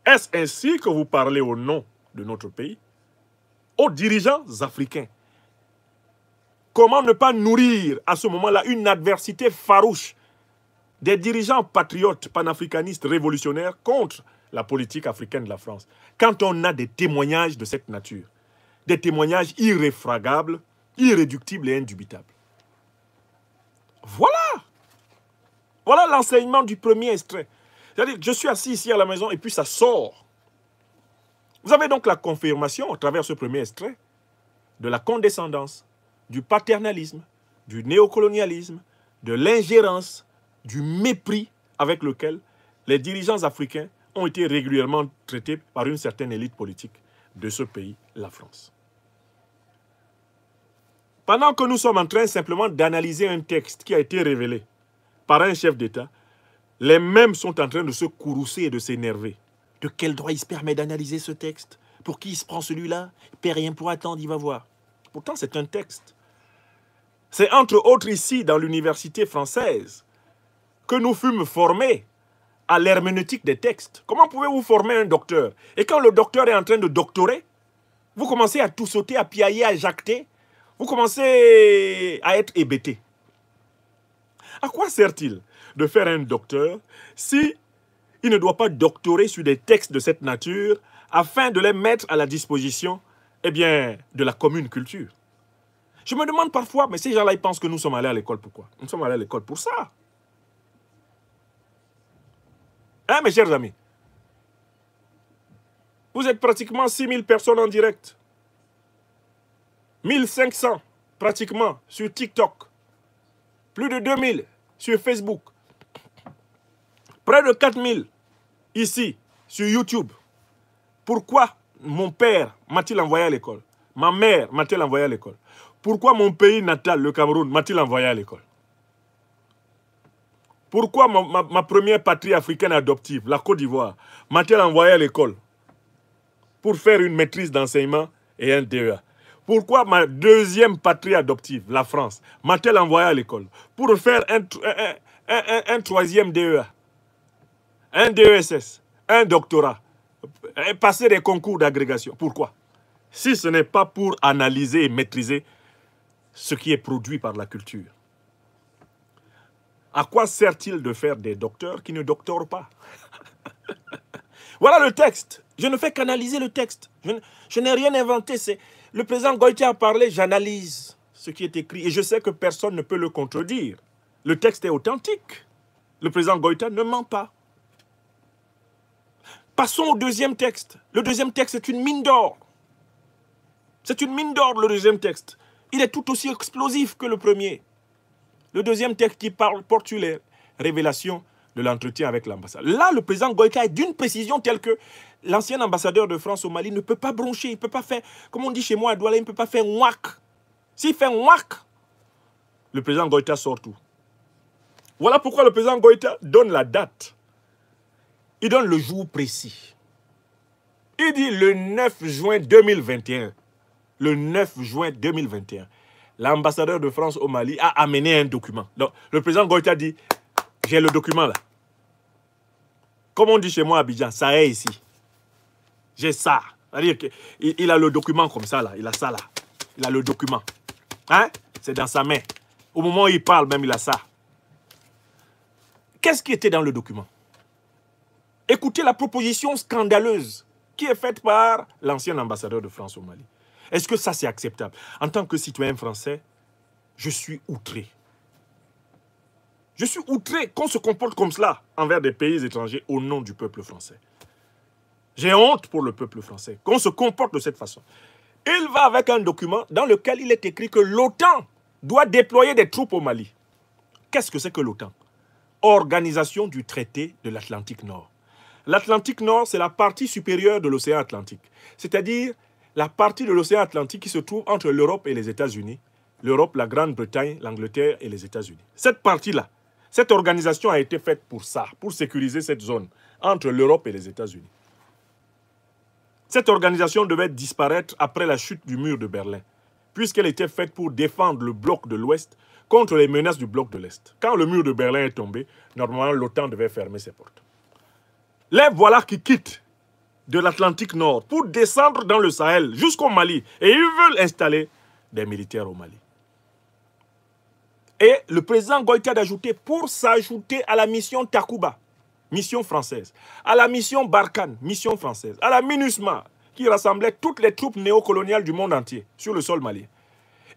Est-ce ainsi que vous parlez au nom de notre pays aux dirigeants africains Comment ne pas nourrir à ce moment-là une adversité farouche des dirigeants patriotes, panafricanistes, révolutionnaires contre la politique africaine de la France Quand on a des témoignages de cette nature, des témoignages irréfragables, irréductibles et indubitables. Voilà Voilà l'enseignement du premier extrait. C'est-à-dire, je suis assis ici à la maison et puis ça sort. Vous avez donc la confirmation, au travers ce premier extrait, de la condescendance, du paternalisme, du néocolonialisme, de l'ingérence, du mépris avec lequel les dirigeants africains ont été régulièrement traités par une certaine élite politique de ce pays, la France. Pendant que nous sommes en train simplement d'analyser un texte qui a été révélé par un chef d'État, les mêmes sont en train de se courroucer et de s'énerver. De quel droit il se permet d'analyser ce texte Pour qui il se prend celui-là perd rien pour attendre, il va voir. Pourtant, c'est un texte c'est entre autres ici, dans l'université française, que nous fûmes formés à l'herméneutique des textes. Comment pouvez-vous former un docteur Et quand le docteur est en train de doctorer, vous commencez à tout sauter, à piailler, à jacter. Vous commencez à être hébété. À quoi sert-il de faire un docteur si il ne doit pas doctorer sur des textes de cette nature afin de les mettre à la disposition eh bien, de la commune culture je me demande parfois, mais ces gens-là, ils pensent que nous sommes allés à l'école pourquoi Nous sommes allés à l'école pour ça. Hein, mes chers amis Vous êtes pratiquement 6000 personnes en direct. 1500 pratiquement sur TikTok. Plus de 2000 sur Facebook. Près de 4000 ici sur YouTube. Pourquoi mon père m'a-t-il envoyé à l'école Ma mère m'a-t-elle envoyé à l'école pourquoi mon pays natal, le Cameroun, m'a-t-il envoyé à l'école Pourquoi ma, première patrie africaine adoptive, la Côte d'Ivoire, m'a-t-elle envoyé à l'école pour faire une maîtrise d'enseignement et un DEA Pourquoi ma deuxième patrie adoptive, la France, m'a-t-elle envoyé à l'école pour faire un, troisième DEA, un DESS, un doctorat, passer des concours d'agrégation Pourquoi Si ce n'est pas pour analyser et maîtriser ce qui est produit par la culture. À quoi sert-il de faire des docteurs qui ne doctorent pas Voilà le texte. Je ne fais qu'analyser le texte. Je n'ai rien inventé. Le président Goïta a parlé, j'analyse ce qui est écrit. Et je sais que personne ne peut le contredire. Le texte est authentique. Le président Goïta ne ment pas. Passons au deuxième texte. Le deuxième texte est une mine d'or. C'est une mine d'or, le deuxième texte il est tout aussi explosif que le premier. Le deuxième texte qui parle porte sur les révélations de l'entretien avec l'ambassade. Là, le président Goïta est d'une précision telle que l'ancien ambassadeur de France au Mali ne peut pas broncher, il ne peut pas faire, comme on dit chez moi à Douala, il ne peut pas faire wak. S'il fait wak, le président Goïta sort tout. Voilà pourquoi le président Goïta donne la date. Il donne le jour précis. Il dit le 9 juin 2021 le 9 juin 2021, l'ambassadeur de France au Mali a amené un document. le président Goïta dit, j'ai le document là. Comme on dit chez moi à Abidjan, ça est ici. J'ai ça. C'est-à-dire qu'il a le document comme ça là. Il a ça là. Il a le document. Hein? C'est dans sa main. Au moment où il parle, même, il a ça. Qu'est-ce qui était dans le document Écoutez la proposition scandaleuse qui est faite par l'ancien ambassadeur de France au Mali. Est-ce que ça, c'est acceptable En tant que citoyen français, je suis outré. Je suis outré qu'on se comporte comme cela envers des pays étrangers au nom du peuple français. J'ai honte pour le peuple français qu'on se comporte de cette façon. Il va avec un document dans lequel il est écrit que l'OTAN doit déployer des troupes au Mali. Qu'est-ce que c'est que l'OTAN Organisation du traité de l'Atlantique Nord. L'Atlantique Nord, c'est la partie supérieure de l'océan Atlantique, c'est-à-dire la partie de l'océan Atlantique qui se trouve entre l'Europe et les États-Unis, l'Europe, la Grande-Bretagne, l'Angleterre et les États-Unis. Cette partie-là, cette organisation a été faite pour ça, pour sécuriser cette zone entre l'Europe et les États-Unis. Cette organisation devait disparaître après la chute du mur de Berlin, puisqu'elle était faite pour défendre le bloc de l'Ouest contre les menaces du bloc de l'Est. Quand le mur de Berlin est tombé, normalement l'OTAN devait fermer ses portes. Les voilà qui quittent de l'Atlantique Nord pour descendre dans le Sahel jusqu'au Mali. Et ils veulent installer des militaires au Mali. Et le président Goïta d'ajouter pour s'ajouter à la mission Takuba, mission française, à la mission Barkhane, mission française, à la MINUSMA, qui rassemblait toutes les troupes néocoloniales du monde entier sur le sol malien.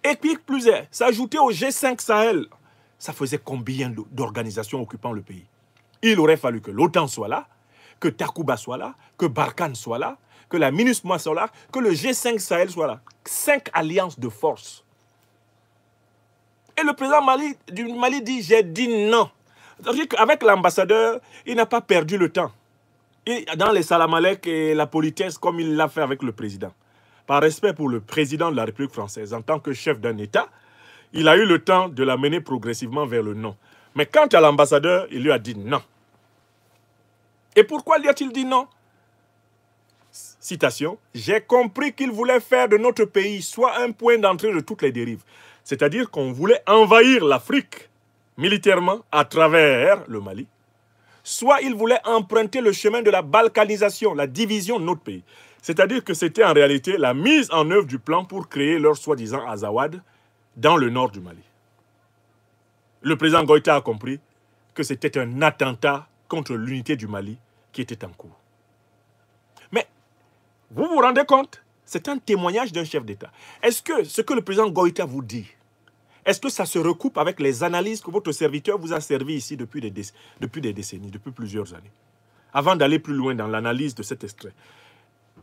Et puis plus est, s'ajouter au G5 Sahel, ça faisait combien d'organisations occupant le pays Il aurait fallu que l'OTAN soit là, que Takuba soit là, que Barkhane soit là, que la MINUSMA soit là, que le G5 Sahel soit là. Cinq alliances de force. Et le président Mali, du Mali dit, j'ai dit non. Avec l'ambassadeur, il n'a pas perdu le temps. dans les salamalek et la politesse, comme il l'a fait avec le président. Par respect pour le président de la République française, en tant que chef d'un État, il a eu le temps de l'amener progressivement vers le non. Mais quant à l'ambassadeur, il lui a dit non. Et pourquoi lui a-t-il dit non Citation, j'ai compris qu'il voulait faire de notre pays soit un point d'entrée de toutes les dérives. C'est-à-dire qu'on voulait envahir l'Afrique militairement à travers le Mali, soit il voulait emprunter le chemin de la balkanisation, la division de notre pays. C'est-à-dire que c'était en réalité la mise en œuvre du plan pour créer leur soi-disant Azawad dans le nord du Mali. Le président Goïta a compris que c'était un attentat contre l'unité du Mali qui était en cours. Mais vous vous rendez compte C'est un témoignage d'un chef d'État. Est-ce que ce que le président Goïta vous dit, est-ce que ça se recoupe avec les analyses que votre serviteur vous a servi ici depuis depuis des décennies, depuis plusieurs années Avant d'aller plus loin dans l'analyse de cet extrait,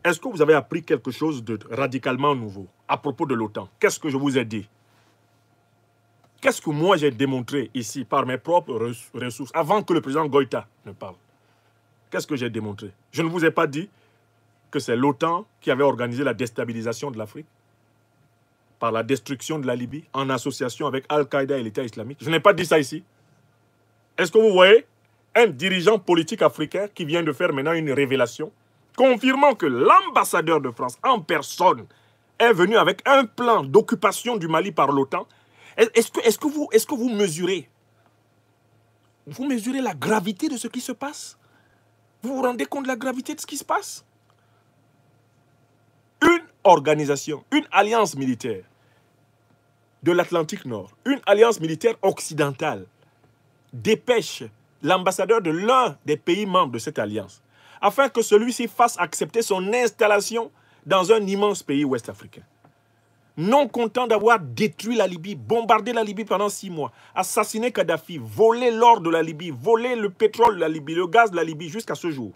est-ce que vous avez appris quelque chose de radicalement nouveau à propos de l'OTAN Qu'est-ce que je vous ai dit Qu'est-ce que moi j'ai démontré ici par mes propres ressources avant que le président Goïta ne parle Qu'est-ce que j'ai démontré Je ne vous ai pas dit que c'est l'OTAN qui avait organisé la déstabilisation de l'Afrique par la destruction de la Libye en association avec Al-Qaïda et l'État islamique. Je n'ai pas dit ça ici. Est-ce que vous voyez un dirigeant politique africain qui vient de faire maintenant une révélation confirmant que l'ambassadeur de France en personne est venu avec un plan d'occupation du Mali par l'OTAN est-ce que, est que vous mesurez Vous mesurez la gravité de ce qui se passe Vous vous rendez compte de la gravité de ce qui se passe Une organisation, une alliance militaire de l'Atlantique Nord, une alliance militaire occidentale, dépêche l'ambassadeur de l'un des pays membres de cette alliance afin que celui-ci fasse accepter son installation dans un immense pays ouest africain non content d'avoir détruit la Libye, bombardé la Libye pendant six mois, assassiné Kadhafi, volé l'or de la Libye, volé le pétrole de la Libye, le gaz de la Libye jusqu'à ce jour,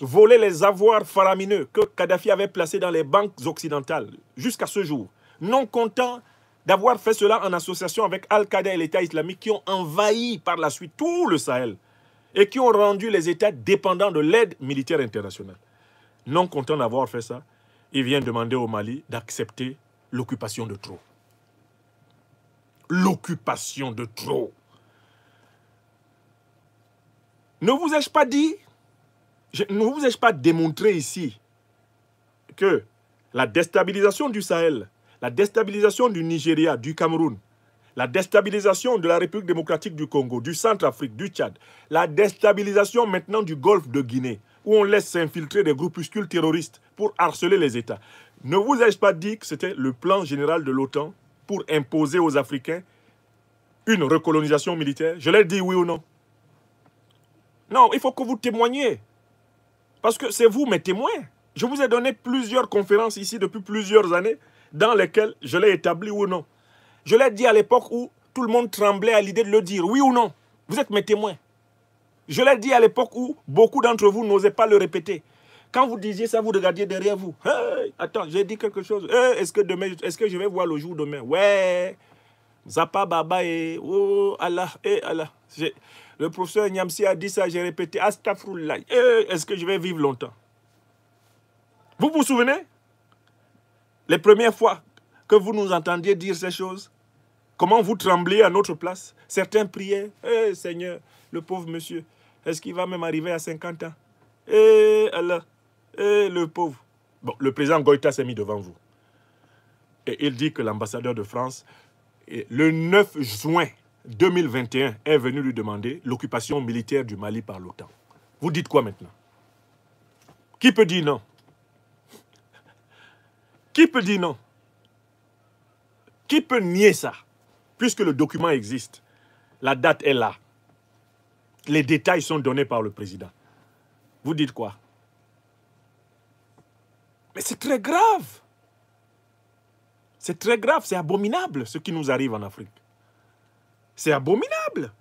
volé les avoirs faramineux que Kadhafi avait placés dans les banques occidentales jusqu'à ce jour, non content d'avoir fait cela en association avec Al-Qaïda et l'État islamique qui ont envahi par la suite tout le Sahel et qui ont rendu les États dépendants de l'aide militaire internationale. Non content d'avoir fait ça, il vient demander au Mali d'accepter l'occupation de trop. L'occupation de trop. Ne vous ai-je pas dit, ne vous ai-je pas démontré ici que la déstabilisation du Sahel, la déstabilisation du Nigeria, du Cameroun, la déstabilisation de la République démocratique du Congo, du Centre-Afrique, du Tchad, la déstabilisation maintenant du golfe de Guinée, où on laisse s'infiltrer des groupuscules terroristes pour harceler les États. Ne vous ai-je pas dit que c'était le plan général de l'OTAN pour imposer aux Africains une recolonisation militaire Je l'ai dit oui ou non Non, il faut que vous témoigniez. Parce que c'est vous mes témoins. Je vous ai donné plusieurs conférences ici depuis plusieurs années dans lesquelles je l'ai établi ou non. Je l'ai dit à l'époque où tout le monde tremblait à l'idée de le dire, oui ou non. Vous êtes mes témoins. Je l'ai dit à l'époque où beaucoup d'entre vous n'osaient pas le répéter. Quand vous disiez ça, vous regardiez derrière vous. attends, j'ai dit quelque chose. est-ce que demain, est-ce que je vais voir le jour demain Ouais. Zappa Baba et oh Allah et eh, Allah. Le professeur Niamsi a dit ça, j'ai répété eh, Est-ce que je vais vivre longtemps Vous vous souvenez Les premières fois que vous nous entendiez dire ces choses, comment vous tremblez à notre place Certains priaient Eh Seigneur, le pauvre monsieur, est-ce qu'il va même arriver à 50 ans Eh Allah et eh, le pauvre. Bon, le président Goïta s'est mis devant vous. Et il dit que l'ambassadeur de France, eh, le 9 juin 2021, est venu lui demander l'occupation militaire du Mali par l'OTAN. Vous dites quoi maintenant Qui peut dire non Qui peut dire non Qui peut nier ça Puisque le document existe, la date est là. Les détails sont donnés par le président. Vous dites quoi mais c'est très grave. C'est très grave, c'est abominable ce qui nous arrive en Afrique. C'est abominable.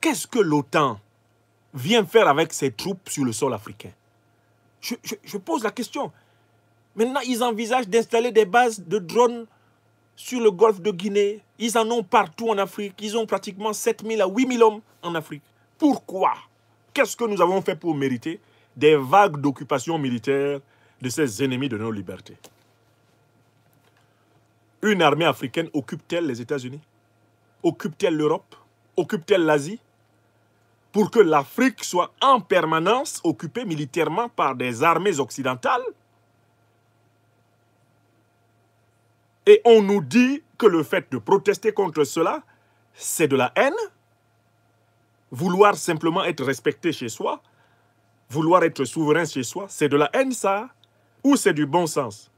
Qu'est-ce que l'OTAN vient faire avec ses troupes sur le sol africain je, pose la question. Maintenant, ils envisagent d'installer des bases de drones sur le golfe de Guinée. Ils en ont partout en Afrique. Ils ont pratiquement 7000 à 8000 hommes en Afrique. Pourquoi Qu'est-ce que nous avons fait pour mériter des vagues d'occupation militaire de ces ennemis de nos libertés. Une armée africaine occupe-t-elle les États-Unis Occupe-t-elle l'Europe Occupe-t-elle l'Asie Pour que l'Afrique soit en permanence occupée militairement par des armées occidentales Et on nous dit que le fait de protester contre cela, c'est de la haine Vouloir simplement être respecté chez soi vouloir être souverain chez soi, c'est de la haine ça Ou c'est du bon sens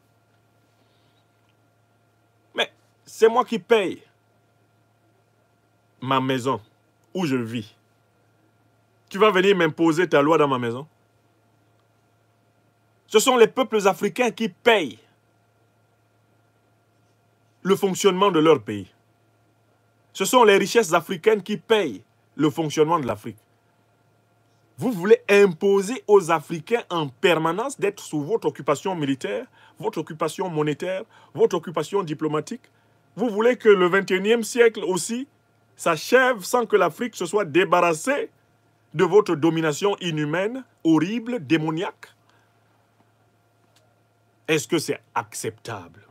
Mais c'est moi qui paye ma maison où je vis. Tu vas venir m'imposer ta loi dans ma maison Ce sont les peuples africains qui payent le fonctionnement de leur pays. Ce sont les richesses africaines qui payent le fonctionnement de l'Afrique. Vous voulez imposer aux Africains en permanence d'être sous votre occupation militaire, votre occupation monétaire, votre occupation diplomatique. Vous voulez que le 21e siècle aussi s'achève sans que l'Afrique se soit débarrassée de votre domination inhumaine, horrible, démoniaque Est-ce que c'est acceptable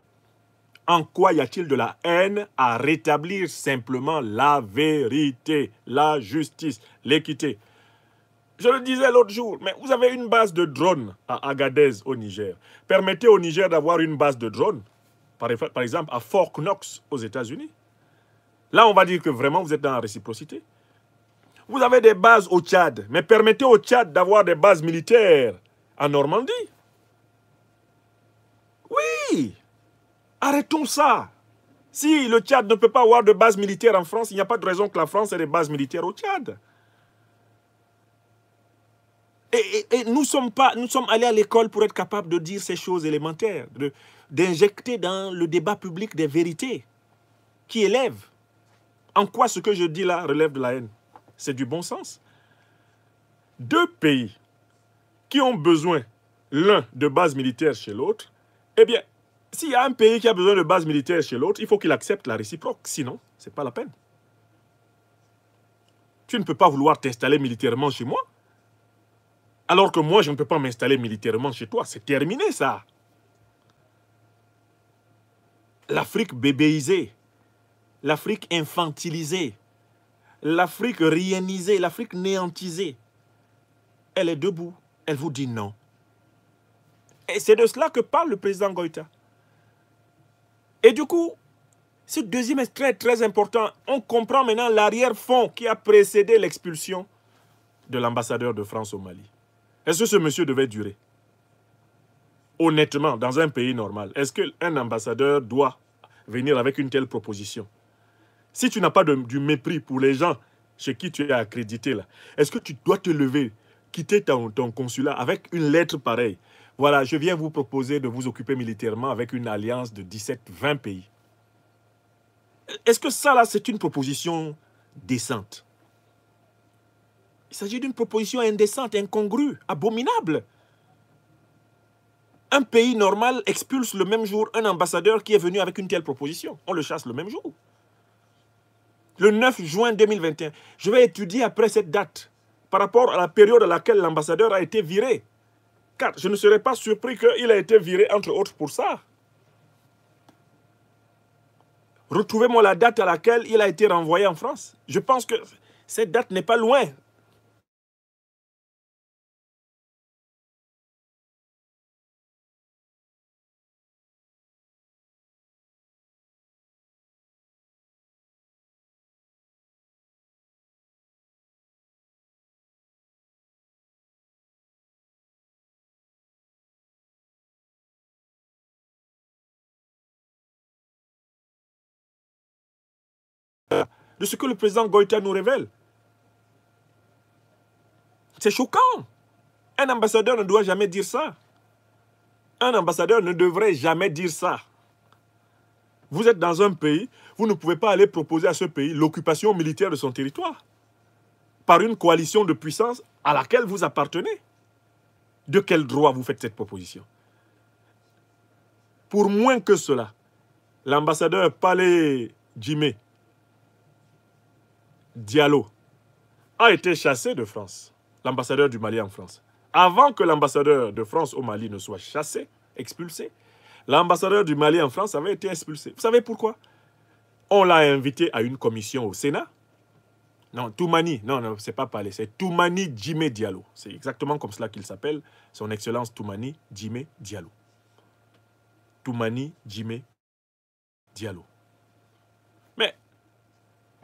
En quoi y a-t-il de la haine à rétablir simplement la vérité, la justice, l'équité je le disais l'autre jour, mais vous avez une base de drones à Agadez au Niger. Permettez au Niger d'avoir une base de drones, par exemple à Fort Knox aux États-Unis. Là, on va dire que vraiment vous êtes dans la réciprocité. Vous avez des bases au Tchad, mais permettez au Tchad d'avoir des bases militaires en Normandie. Oui, arrêtons ça. Si le Tchad ne peut pas avoir de base militaire en France, il n'y a pas de raison que la France ait des bases militaires au Tchad. Et, nous, sommes pas, nous sommes allés à l'école pour être capables de dire ces choses élémentaires, d'injecter dans le débat public des vérités qui élèvent. En quoi ce que je dis là relève de la haine C'est du bon sens. Deux pays qui ont besoin l'un de bases militaires chez l'autre, eh bien, s'il y a un pays qui a besoin de bases militaires chez l'autre, il faut qu'il accepte la réciproque. Sinon, ce n'est pas la peine. Tu ne peux pas vouloir t'installer militairement chez moi alors que moi, je ne peux pas m'installer militairement chez toi. C'est terminé, ça. L'Afrique bébéisée, l'Afrique infantilisée, l'Afrique rienisée, l'Afrique néantisée, elle est debout. Elle vous dit non. Et c'est de cela que parle le président Goïta. Et du coup, ce deuxième est très, très important. On comprend maintenant l'arrière-fond qui a précédé l'expulsion de l'ambassadeur de France au Mali. Est-ce que ce monsieur devait durer Honnêtement, dans un pays normal, est-ce qu'un ambassadeur doit venir avec une telle proposition Si tu n'as pas du mépris pour les gens chez qui tu es accrédité, là, est-ce que tu dois te lever, quitter ton, ton consulat avec une lettre pareille Voilà, je viens vous proposer de vous occuper militairement avec une alliance de 17-20 pays. Est-ce que ça, là, c'est une proposition décente il s'agit d'une proposition indécente, incongrue, abominable. Un pays normal expulse le même jour un ambassadeur qui est venu avec une telle proposition. On le chasse le même jour. Le 9 juin 2021, je vais étudier après cette date par rapport à la période à laquelle l'ambassadeur a été viré. Car je ne serais pas surpris qu'il ait été viré, entre autres, pour ça. Retrouvez-moi la date à laquelle il a été renvoyé en France. Je pense que cette date n'est pas loin de ce que le président Goïta nous révèle. C'est choquant. Un ambassadeur ne doit jamais dire ça. Un ambassadeur ne devrait jamais dire ça. Vous êtes dans un pays, vous ne pouvez pas aller proposer à ce pays l'occupation militaire de son territoire par une coalition de puissances à laquelle vous appartenez. De quel droit vous faites cette proposition Pour moins que cela, l'ambassadeur Palais Jimé Diallo a été chassé de France, l'ambassadeur du Mali en France. Avant que l'ambassadeur de France au Mali ne soit chassé, expulsé, l'ambassadeur du Mali en France avait été expulsé. Vous savez pourquoi On l'a invité à une commission au Sénat. Non, Toumani, non, non, c'est pas Palais, c'est Toumani Djimé Diallo. C'est exactement comme cela qu'il s'appelle, son excellence Toumani Djimé Diallo. Toumani Djimé Diallo.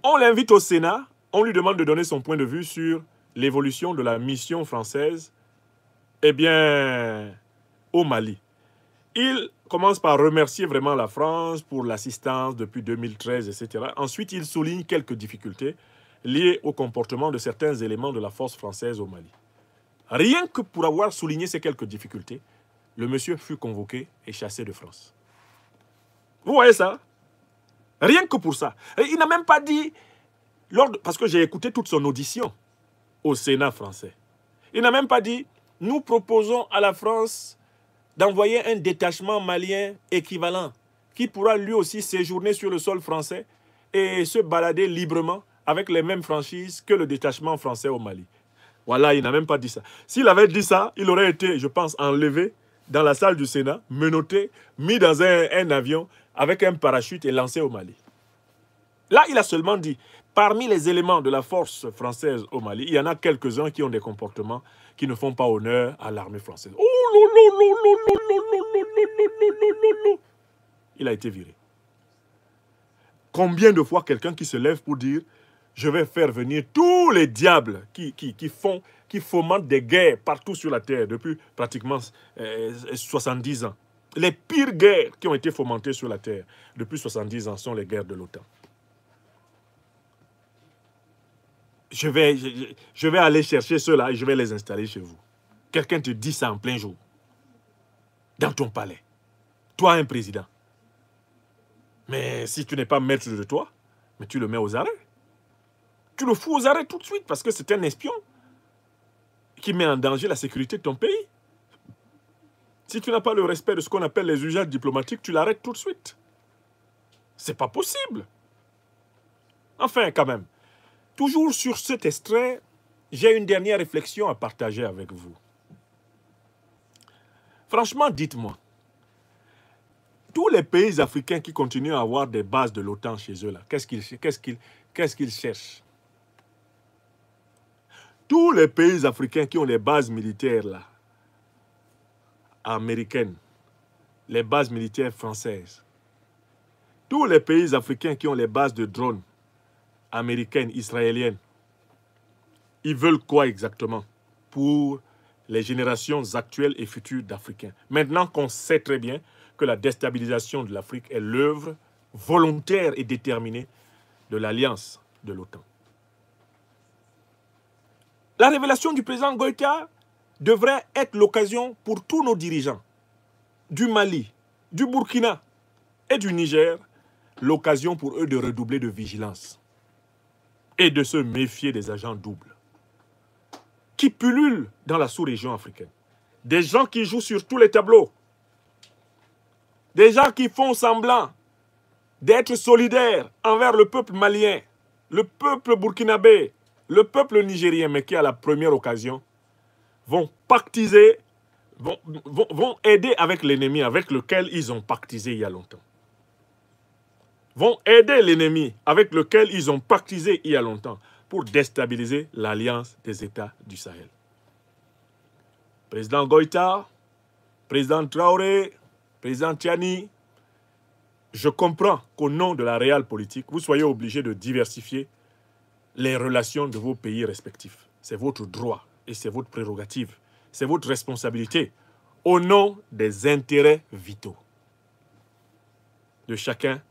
On l'invite au Sénat, on lui demande de donner son point de vue sur l'évolution de la mission française, eh bien, au Mali. Il commence par remercier vraiment la France pour l'assistance depuis 2013, etc. Ensuite, il souligne quelques difficultés liées au comportement de certains éléments de la force française au Mali. Rien que pour avoir souligné ces quelques difficultés, le monsieur fut convoqué et chassé de France. Vous voyez ça Rien que pour ça. il n'a même pas dit, parce que j'ai écouté toute son audition au Sénat français. Il n'a même pas dit, nous proposons à la France d'envoyer un détachement malien équivalent qui pourra lui aussi séjourner sur le sol français et se balader librement avec les mêmes franchises que le détachement français au Mali. Voilà, il n'a même pas dit ça. S'il avait dit ça, il aurait été, je pense, enlevé dans la salle du Sénat, menotté, mis dans un avion avec un parachute et lancé au Mali. Là, il a seulement dit, parmi les éléments de la force française au Mali, il y en a quelques-uns qui ont des comportements qui ne font pas honneur à l'armée française. Il a été viré. Combien de fois quelqu'un qui se lève pour dire je vais faire venir tous les diables qui, qui, font, qui fomentent des guerres partout sur la terre depuis pratiquement 70 ans les pires guerres qui ont été fomentées sur la Terre depuis 70 ans sont les guerres de l'OTAN. Je vais, vais aller chercher ceux-là et je vais les installer chez vous. Quelqu'un te dit ça en plein jour. Dans ton palais. Toi, un président. Mais si tu n'es pas maître de toi, mais tu le mets aux arrêts. Tu le fous aux arrêts tout de suite parce que c'est un espion qui met en danger la sécurité de ton pays. Si tu n'as pas le respect de ce qu'on appelle les usages diplomatiques, tu l'arrêtes tout de suite. C'est pas possible. Enfin, quand même. Toujours sur cet extrait, j'ai une dernière réflexion à partager avec vous. Franchement, dites-moi, tous les pays africains qui continuent à avoir des bases de l'OTAN chez eux, qu'est-ce qu'ils qu'est-ce qu'ils cherchent Tous les pays africains qui ont des bases militaires, là, américaines, les bases militaires françaises. Tous les pays africains qui ont les bases de drones américaines, israéliennes, ils veulent quoi exactement pour les générations actuelles et futures d'Africains Maintenant qu'on sait très bien que la déstabilisation de l'Afrique est l'œuvre volontaire et déterminée de l'alliance de l'OTAN. La révélation du président Goïta devrait être l'occasion pour tous nos dirigeants du Mali, du Burkina et du Niger, l'occasion pour eux de redoubler de vigilance et de se méfier des agents doubles qui pullulent dans la sous-région africaine. Des gens qui jouent sur tous les tableaux. Des gens qui font semblant d'être solidaires envers le peuple malien, le peuple burkinabé, le peuple nigérien, mais qui, à la première occasion, vont pactiser, vont, aider avec l'ennemi avec lequel ils ont pactisé il y a longtemps. Vont aider l'ennemi avec lequel ils ont pactisé il y a longtemps pour déstabiliser l'alliance des États du Sahel. Président Goïta, président Traoré, président Tiani, je comprends qu'au nom de la réelle politique, vous soyez obligés de diversifier les relations de vos pays respectifs. C'est votre droit et c'est votre prérogative, c'est votre responsabilité, au nom des intérêts vitaux de chacun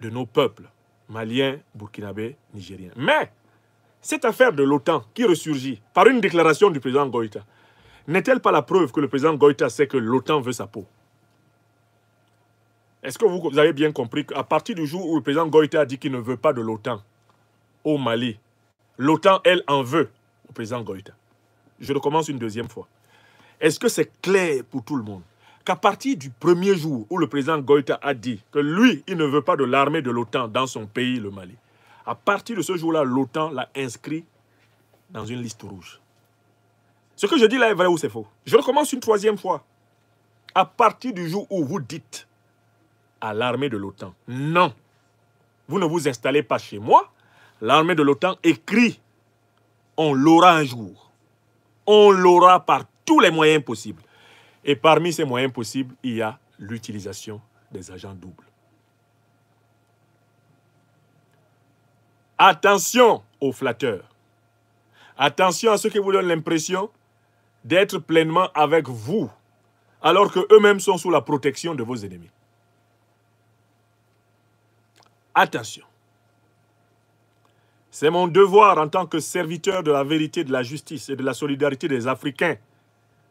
de nos peuples, maliens, burkinabés, nigériens. Mais cette affaire de l'OTAN qui ressurgit par une déclaration du président Goïta, n'est-elle pas la preuve que le président Goïta sait que l'OTAN veut sa peau Est-ce que vous avez bien compris qu'à partir du jour où le président Goïta dit qu'il ne veut pas de l'OTAN au Mali, l'OTAN, elle, en veut au président Goïta. Je recommence une deuxième fois. Est-ce que c'est clair pour tout le monde qu'à partir du premier jour où le président Goïta a dit que lui, il ne veut pas de l'armée de l'OTAN dans son pays, le Mali, à partir de ce jour-là, l'OTAN l'a inscrit dans une liste rouge. Ce que je dis là est vrai ou c'est faux Je recommence une troisième fois. À partir du jour où vous dites à l'armée de l'OTAN, non, vous ne vous installez pas chez moi, l'armée de l'OTAN écrit on l'aura un jour. On l'aura par tous les moyens possibles. Et parmi ces moyens possibles, il y a l'utilisation des agents doubles. Attention aux flatteurs. Attention à ceux qui vous donnent l'impression d'être pleinement avec vous, alors qu'eux-mêmes sont sous la protection de vos ennemis. Attention. C'est mon devoir en tant que serviteur de la vérité, de la justice et de la solidarité des Africains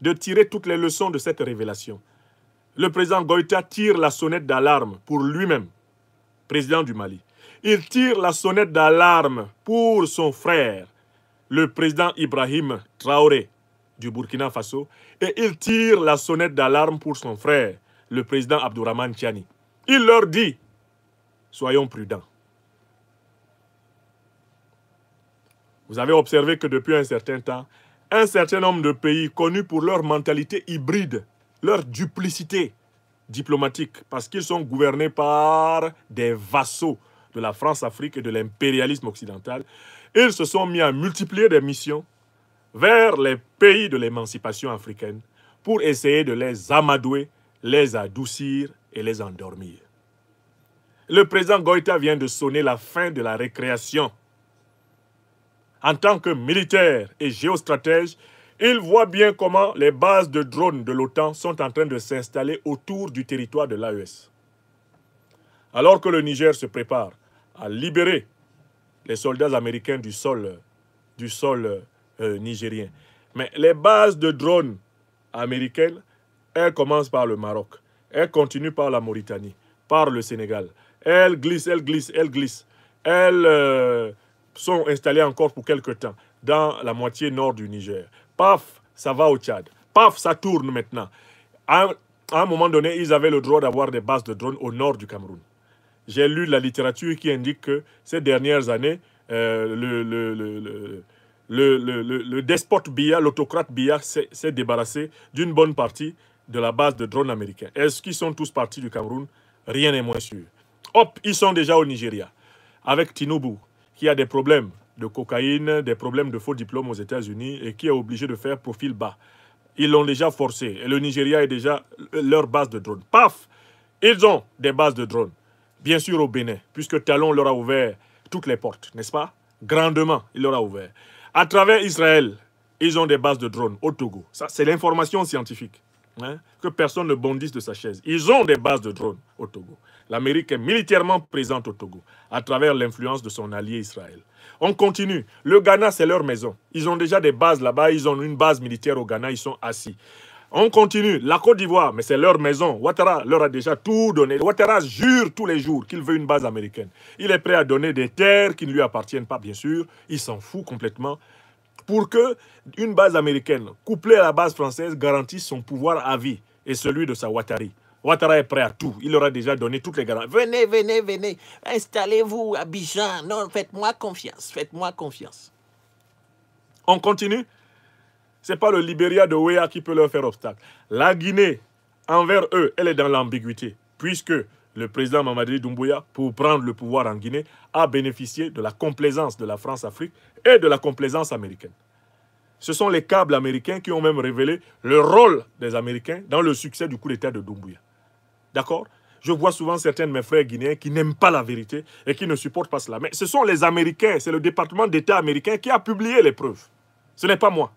de tirer toutes les leçons de cette révélation. Le président Goïta tire la sonnette d'alarme pour lui-même, président du Mali. Il tire la sonnette d'alarme pour son frère, le président Ibrahim Traoré du Burkina Faso. Et il tire la sonnette d'alarme pour son frère, le président Abdourahmane Tiani. Il leur dit, soyons prudents. Vous avez observé que depuis un certain temps, un certain nombre de pays connus pour leur mentalité hybride, leur duplicité diplomatique, parce qu'ils sont gouvernés par des vassaux de la France-Afrique et de l'impérialisme occidental, ils se sont mis à multiplier des missions vers les pays de l'émancipation africaine pour essayer de les amadouer, les adoucir et les endormir. Le président Goïta vient de sonner la fin de la récréation en tant que militaire et géostratège, il voit bien comment les bases de drones de l'OTAN sont en train de s'installer autour du territoire de l'AES. Alors que le Niger se prépare à libérer les soldats américains du sol, du sol euh, nigérien. Mais les bases de drones américaines, elles commencent par le Maroc, elles continuent par la Mauritanie, par le Sénégal. Elles glissent, elles glissent, elles glissent. Elles... Euh, sont installés encore pour quelques temps dans la moitié nord du Niger. Paf, ça va au Tchad. Paf, ça tourne maintenant. À, un moment donné, ils avaient le droit d'avoir des bases de drones au nord du Cameroun. J'ai lu la littérature qui indique que ces dernières années, euh, le, despote Bia, l'autocrate Biya s'est débarrassé d'une bonne partie de la base de drones américains. Est-ce qu'ils sont tous partis du Cameroun Rien n'est moins sûr. Hop, ils sont déjà au Nigeria, avec Tinubu, qui a des problèmes de cocaïne, des problèmes de faux diplômes aux États-Unis et qui est obligé de faire profil bas. Ils l'ont déjà forcé et le Nigeria est déjà leur base de drones. Paf Ils ont des bases de drones. Bien sûr au Bénin, puisque Talon leur a ouvert toutes les portes, n'est-ce pas Grandement, il leur a ouvert. À travers Israël, ils ont des bases de drones au Togo. Ça, c'est l'information scientifique. Hein, que personne ne bondisse de sa chaise. Ils ont des bases de drones au Togo l'Amérique est militairement présente au Togo, à travers l'influence de son allié Israël. On continue. Le Ghana, c'est leur maison. Ils ont déjà des bases là-bas. Ils ont une base militaire au Ghana. Ils sont assis. On continue. La Côte d'Ivoire, mais c'est leur maison. Ouattara leur a déjà tout donné. Ouattara jure tous les jours qu'il veut une base américaine. Il est prêt à donner des terres qui ne lui appartiennent pas, bien sûr. Il s'en fout complètement. Pour que une base américaine, couplée à la base française, garantisse son pouvoir à vie et celui de sa Ouattara. Ouattara est prêt à tout. Il leur a déjà donné toutes les garanties. Venez, venez, venez. Installez-vous à Bijan. Non, faites-moi confiance. Faites-moi confiance. On continue. Ce n'est pas le Libéria de Ouéa qui peut leur faire obstacle. La Guinée, envers eux, elle est dans l'ambiguïté. Puisque le président Mamadou Doumbouya, pour prendre le pouvoir en Guinée, a bénéficié de la complaisance de la France-Afrique et de la complaisance américaine. Ce sont les câbles américains qui ont même révélé le rôle des Américains dans le succès du coup d'État de Doumbouya. D'accord Je vois souvent certains de mes frères guinéens qui n'aiment pas la vérité et qui ne supportent pas cela. Mais ce sont les Américains, c'est le département d'État américain qui a publié les preuves. Ce n'est pas moi.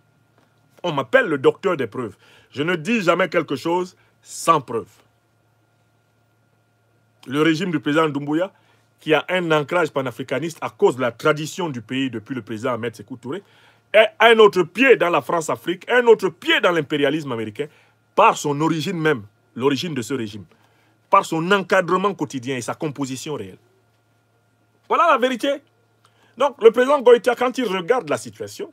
On m'appelle le docteur des preuves. Je ne dis jamais quelque chose sans preuve. Le régime du président Doumbouya, qui a un ancrage panafricaniste à cause de la tradition du pays depuis le président Ahmed Sékou Touré, est un autre pied dans la France-Afrique, un autre pied dans l'impérialisme américain, par son origine même, l'origine de ce régime par son encadrement quotidien et sa composition réelle. Voilà la vérité. Donc le président Goïta, quand il regarde la situation,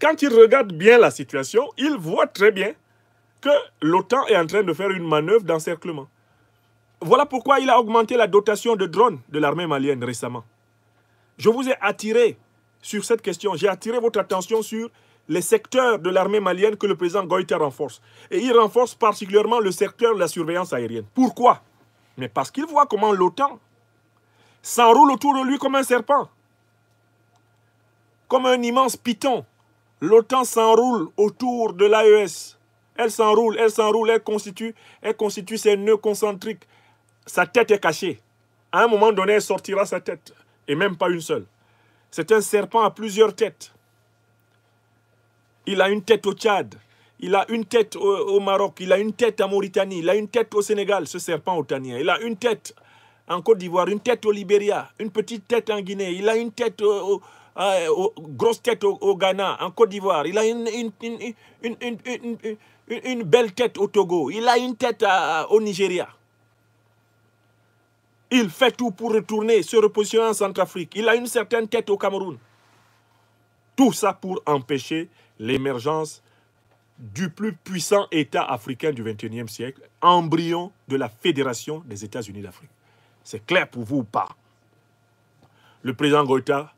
quand il regarde bien la situation, il voit très bien que l'OTAN est en train de faire une manœuvre d'encerclement. Voilà pourquoi il a augmenté la dotation de drones de l'armée malienne récemment. Je vous ai attiré sur cette question, j'ai attiré votre attention sur les secteurs de l'armée malienne que le président Goïta renforce. Et il renforce particulièrement le secteur de la surveillance aérienne. Pourquoi Mais parce qu'il voit comment l'OTAN s'enroule autour de lui comme un serpent, comme un immense python. L'OTAN s'enroule autour de l'AES. Elle s'enroule, elle s'enroule, elle constitue, elle constitue ses nœuds concentriques. Sa tête est cachée. À un moment donné, elle sortira sa tête, et même pas une seule. C'est un serpent à plusieurs têtes. Il a une tête au Tchad. Il a une tête au, Maroc. Il a une tête à Mauritanie. Il a une tête au Sénégal, ce serpent otanien. Il a une tête en Côte d'Ivoire, une tête au Libéria, une petite tête en Guinée. Il a une tête euh, grosse tête au, Ghana, en Côte d'Ivoire. Il a une, belle tête au Togo. Il a une tête au Nigeria. Il fait tout pour retourner, se repositionner en Centrafrique. Il a une certaine tête au Cameroun. Tout ça pour empêcher l'émergence du plus puissant État africain du XXIe siècle, embryon de la Fédération des États-Unis d'Afrique. C'est clair pour vous ou pas Le président Goïta,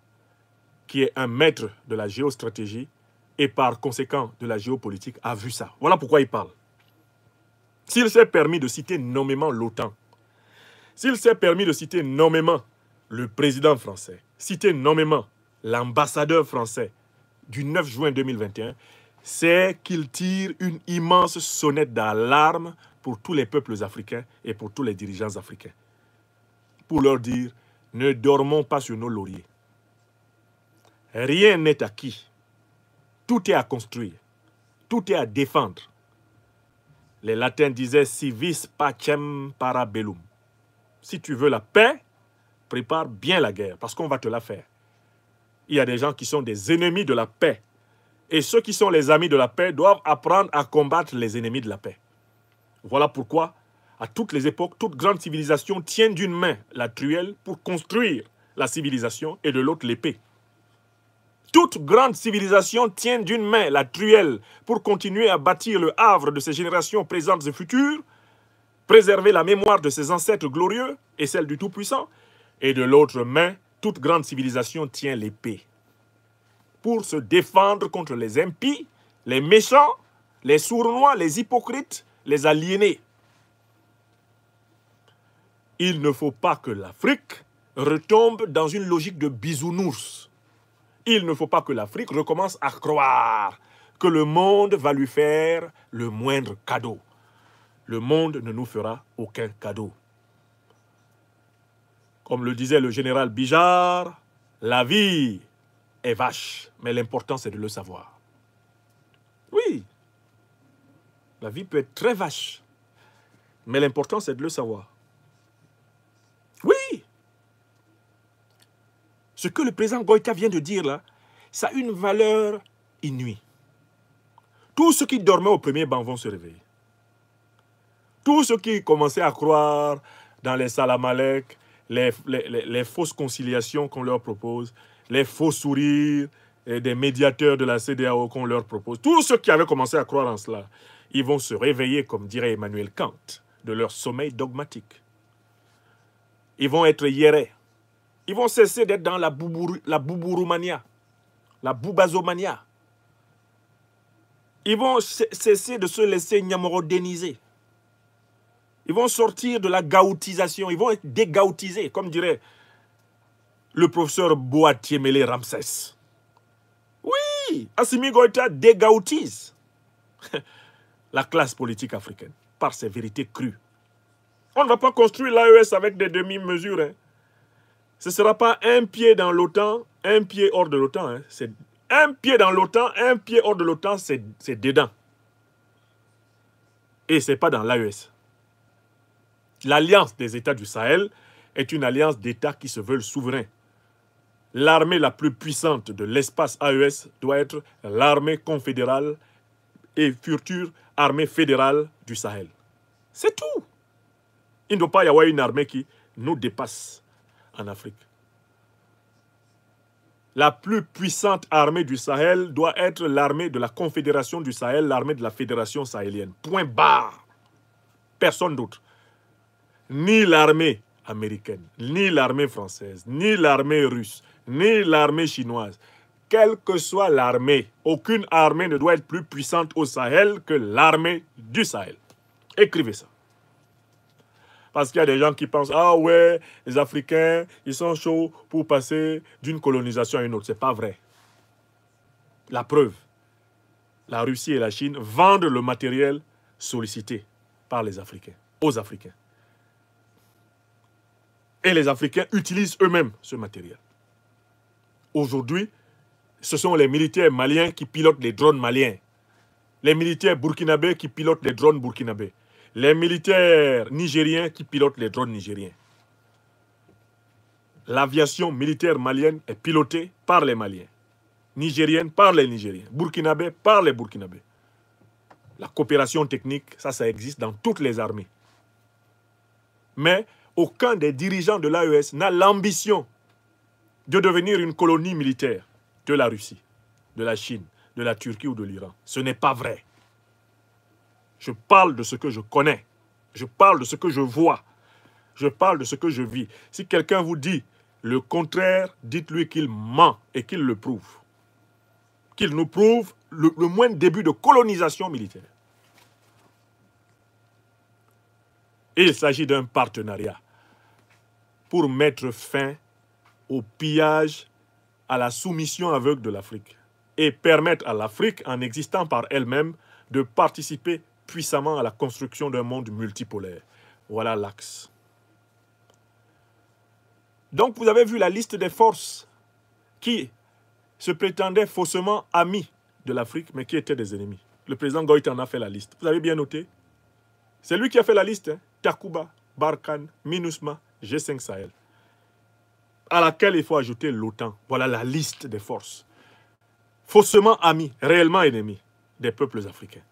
qui est un maître de la géostratégie et par conséquent de la géopolitique, a vu ça. Voilà pourquoi il parle. S'il s'est permis de citer nommément l'OTAN, s'il s'est permis de citer nommément le président français, citer nommément l'ambassadeur français, du 9 juin 2021, c'est qu'il tire une immense sonnette d'alarme pour tous les peuples africains et pour tous les dirigeants africains. Pour leur dire, ne dormons pas sur nos lauriers. Rien n'est acquis. Tout est à construire. Tout est à défendre. Les latins disaient civis pacem parabellum. Si tu veux la paix, prépare bien la guerre parce qu'on va te la faire il y a des gens qui sont des ennemis de la paix. Et ceux qui sont les amis de la paix doivent apprendre à combattre les ennemis de la paix. Voilà pourquoi, à toutes les époques, toute grande civilisation tient d'une main la truelle pour construire la civilisation et de l'autre l'épée. Toute grande civilisation tient d'une main la truelle pour continuer à bâtir le havre de ses générations présentes et futures, préserver la mémoire de ses ancêtres glorieux et celle du Tout-Puissant, et de l'autre main toute grande civilisation tient l'épée pour se défendre contre les impies, les méchants, les sournois, les hypocrites, les aliénés. Il ne faut pas que l'Afrique retombe dans une logique de bisounours. Il ne faut pas que l'Afrique recommence à croire que le monde va lui faire le moindre cadeau. Le monde ne nous fera aucun cadeau. Comme le disait le général Bijar, la vie est vache, mais l'important c'est de le savoir. Oui, la vie peut être très vache, mais l'important c'est de le savoir. Oui, ce que le président Goïta vient de dire là, ça a une valeur inouïe. Tous ceux qui dormaient au premier banc vont se réveiller. Tous ceux qui commençaient à croire dans les salamalek, les, fausses conciliations qu'on leur propose, les faux sourires eh, des médiateurs de la CDAO qu'on leur propose. Tous ceux qui avaient commencé à croire en cela, ils vont se réveiller, comme dirait Emmanuel Kant, de leur sommeil dogmatique. Ils vont être hierés. Ils vont cesser d'être dans la, boubourou, la la boubazomania. Ils vont cesser de se laisser nyamorodéniser. Ils vont sortir de la gautisation. Ils vont être dégautisés, comme dirait le professeur Boatiemele Ramsès. Oui, Assimi Goïta dégautise la classe politique africaine par ses vérités crues. On ne va pas construire l'AES avec des demi-mesures. Hein. Ce ne sera pas un pied dans l'OTAN, un pied hors de l'OTAN. Hein. C'est un pied dans l'OTAN, un pied hors de l'OTAN, c'est dedans. Et ce n'est pas dans l'AES. L'alliance des États du Sahel est une alliance d'États qui se veulent souverains. L'armée la plus puissante de l'espace AES doit être l'armée confédérale et future armée fédérale du Sahel. C'est tout. Il ne doit pas y avoir une armée qui nous dépasse en Afrique. La plus puissante armée du Sahel doit être l'armée de la Confédération du Sahel, l'armée de la Fédération sahélienne. Point barre. Personne d'autre ni l'armée américaine, ni l'armée française, ni l'armée russe, ni l'armée chinoise, quelle que soit l'armée, aucune armée ne doit être plus puissante au Sahel que l'armée du Sahel. Écrivez ça. Parce qu'il y a des gens qui pensent, ah ouais, les Africains, ils sont chauds pour passer d'une colonisation à une autre. Ce n'est pas vrai. La preuve, la Russie et la Chine vendent le matériel sollicité par les Africains, aux Africains. Et les Africains utilisent eux-mêmes ce matériel. Aujourd'hui, ce sont les militaires maliens qui pilotent les drones maliens. Les militaires burkinabés qui pilotent les drones burkinabés. Les militaires nigériens qui pilotent les drones nigériens. L'aviation militaire malienne est pilotée par les Maliens. Nigérienne par les Nigériens. Burkinabé par les Burkinabés. La coopération technique, ça, ça existe dans toutes les armées. Mais aucun des dirigeants de l'AES n'a l'ambition de devenir une colonie militaire de la Russie, de la Chine, de la Turquie ou de l'Iran. Ce n'est pas vrai. Je parle de ce que je connais. Je parle de ce que je vois. Je parle de ce que je vis. Si quelqu'un vous dit le contraire, dites-lui qu'il ment et qu'il le prouve. Qu'il nous prouve le, moindre début de colonisation militaire. il s'agit d'un partenariat pour mettre fin au pillage, à la soumission aveugle de l'Afrique et permettre à l'Afrique, en existant par elle-même, de participer puissamment à la construction d'un monde multipolaire. Voilà l'axe. Donc vous avez vu la liste des forces qui se prétendaient faussement amis de l'Afrique, mais qui étaient des ennemis. Le président Goïta en a fait la liste. Vous avez bien noté C'est lui qui a fait la liste. Hein. Takuba, Barkhane, MINUSMA, G5 Sahel, à laquelle il faut ajouter l'OTAN. Voilà la liste des forces. Faussement amis, réellement ennemis des peuples africains.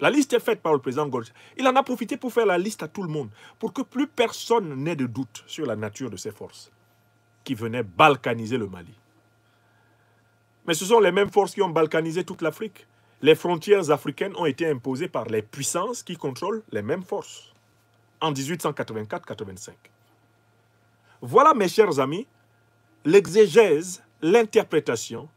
La liste est faite par le président Gorge. Il en a profité pour faire la liste à tout le monde, pour que plus personne n'ait de doute sur la nature de ces forces qui venaient balkaniser le Mali. Mais ce sont les mêmes forces qui ont balkanisé toute l'Afrique. Les frontières africaines ont été imposées par les puissances qui contrôlent les mêmes forces en 1884-85. Voilà, mes chers amis, l'exégèse, l'interprétation,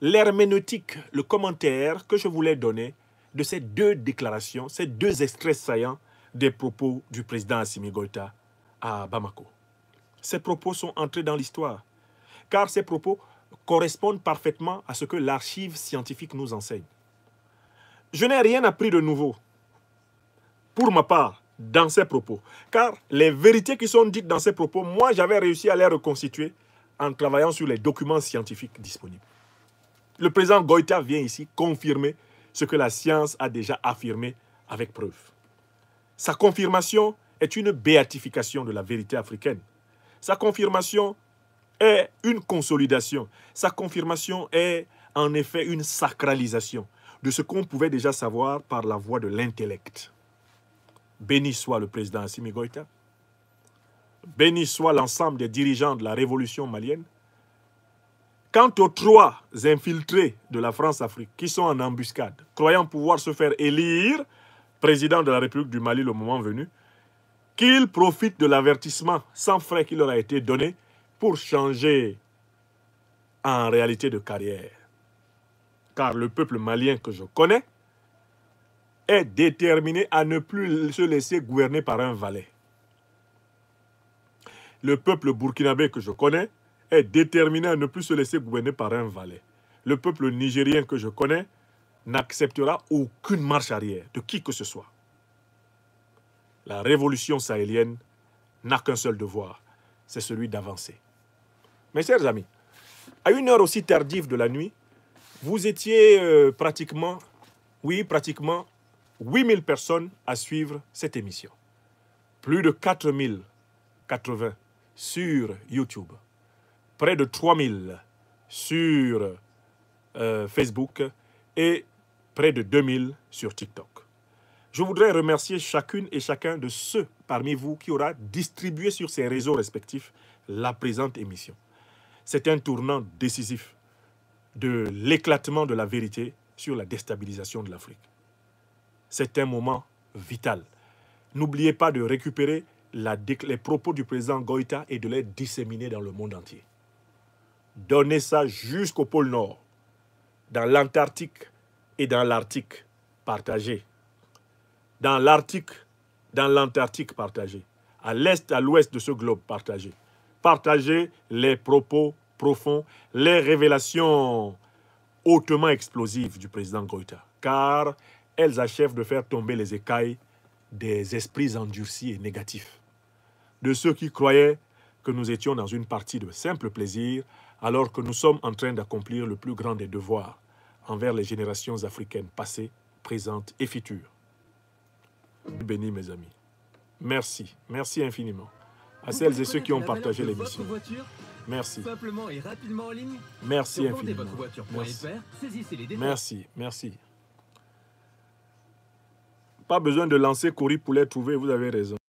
l'herméneutique, le commentaire que je voulais donner de ces deux déclarations, ces deux extraits saillants des propos du président Assimi Goïta à Bamako. Ces propos sont entrés dans l'histoire, car ces propos correspondent parfaitement à ce que l'archive scientifique nous enseigne. Je n'ai rien appris de nouveau. Pour ma part, dans ses propos. Car les vérités qui sont dites dans ses propos, moi j'avais réussi à les reconstituer en travaillant sur les documents scientifiques disponibles. Le président Goïta vient ici confirmer ce que la science a déjà affirmé avec preuve. Sa confirmation est une béatification de la vérité africaine. Sa confirmation est une consolidation. Sa confirmation est en effet une sacralisation de ce qu'on pouvait déjà savoir par la voie de l'intellect. Béni soit le président Assimi Goïta. Béni soit l'ensemble des dirigeants de la révolution malienne. Quant aux trois infiltrés de la France-Afrique qui sont en embuscade, croyant pouvoir se faire élire président de la République du Mali le moment venu, qu'ils profitent de l'avertissement sans frais qui leur a été donné pour changer en réalité de carrière. Car le peuple malien que je connais est déterminé à ne plus se laisser gouverner par un valet. Le peuple burkinabé que je connais est déterminé à ne plus se laisser gouverner par un valet. Le peuple nigérien que je connais n'acceptera aucune marche arrière de qui que ce soit. La révolution sahélienne n'a qu'un seul devoir, c'est celui d'avancer. Mes chers amis, à une heure aussi tardive de la nuit, vous étiez euh, pratiquement, oui, pratiquement 8000 personnes à suivre cette émission. Plus de 4080 sur YouTube. Près de 3000 sur euh, Facebook et près de 2000 sur TikTok. Je voudrais remercier chacune et chacun de ceux parmi vous qui aura distribué sur ces réseaux respectifs la présente émission. C'est un tournant décisif de l'éclatement de la vérité sur la déstabilisation de l'Afrique. C'est un moment vital. N'oubliez pas de récupérer les propos du président Goïta et de les disséminer dans le monde entier. Donnez ça jusqu'au pôle Nord, dans l'Antarctique et dans l'Arctique. partagé. Dans l'Arctique, dans l'Antarctique, partagé, À l'est, à l'ouest de ce globe, partagé. Partagez les propos profonds, les révélations hautement explosives du président Goïta. Car elles achèvent de faire tomber les écailles des esprits endurcis et négatifs, de ceux qui croyaient que nous étions dans une partie de simple plaisir alors que nous sommes en train d'accomplir le plus grand des devoirs envers les générations africaines passées, présentes et futures. bénis, mes amis. Merci, merci infiniment à celles et ceux qui ont partagé l'émission. Merci. Merci infiniment. Merci. merci, merci. Pas besoin de lancer Cory pour les trouver, vous avez raison.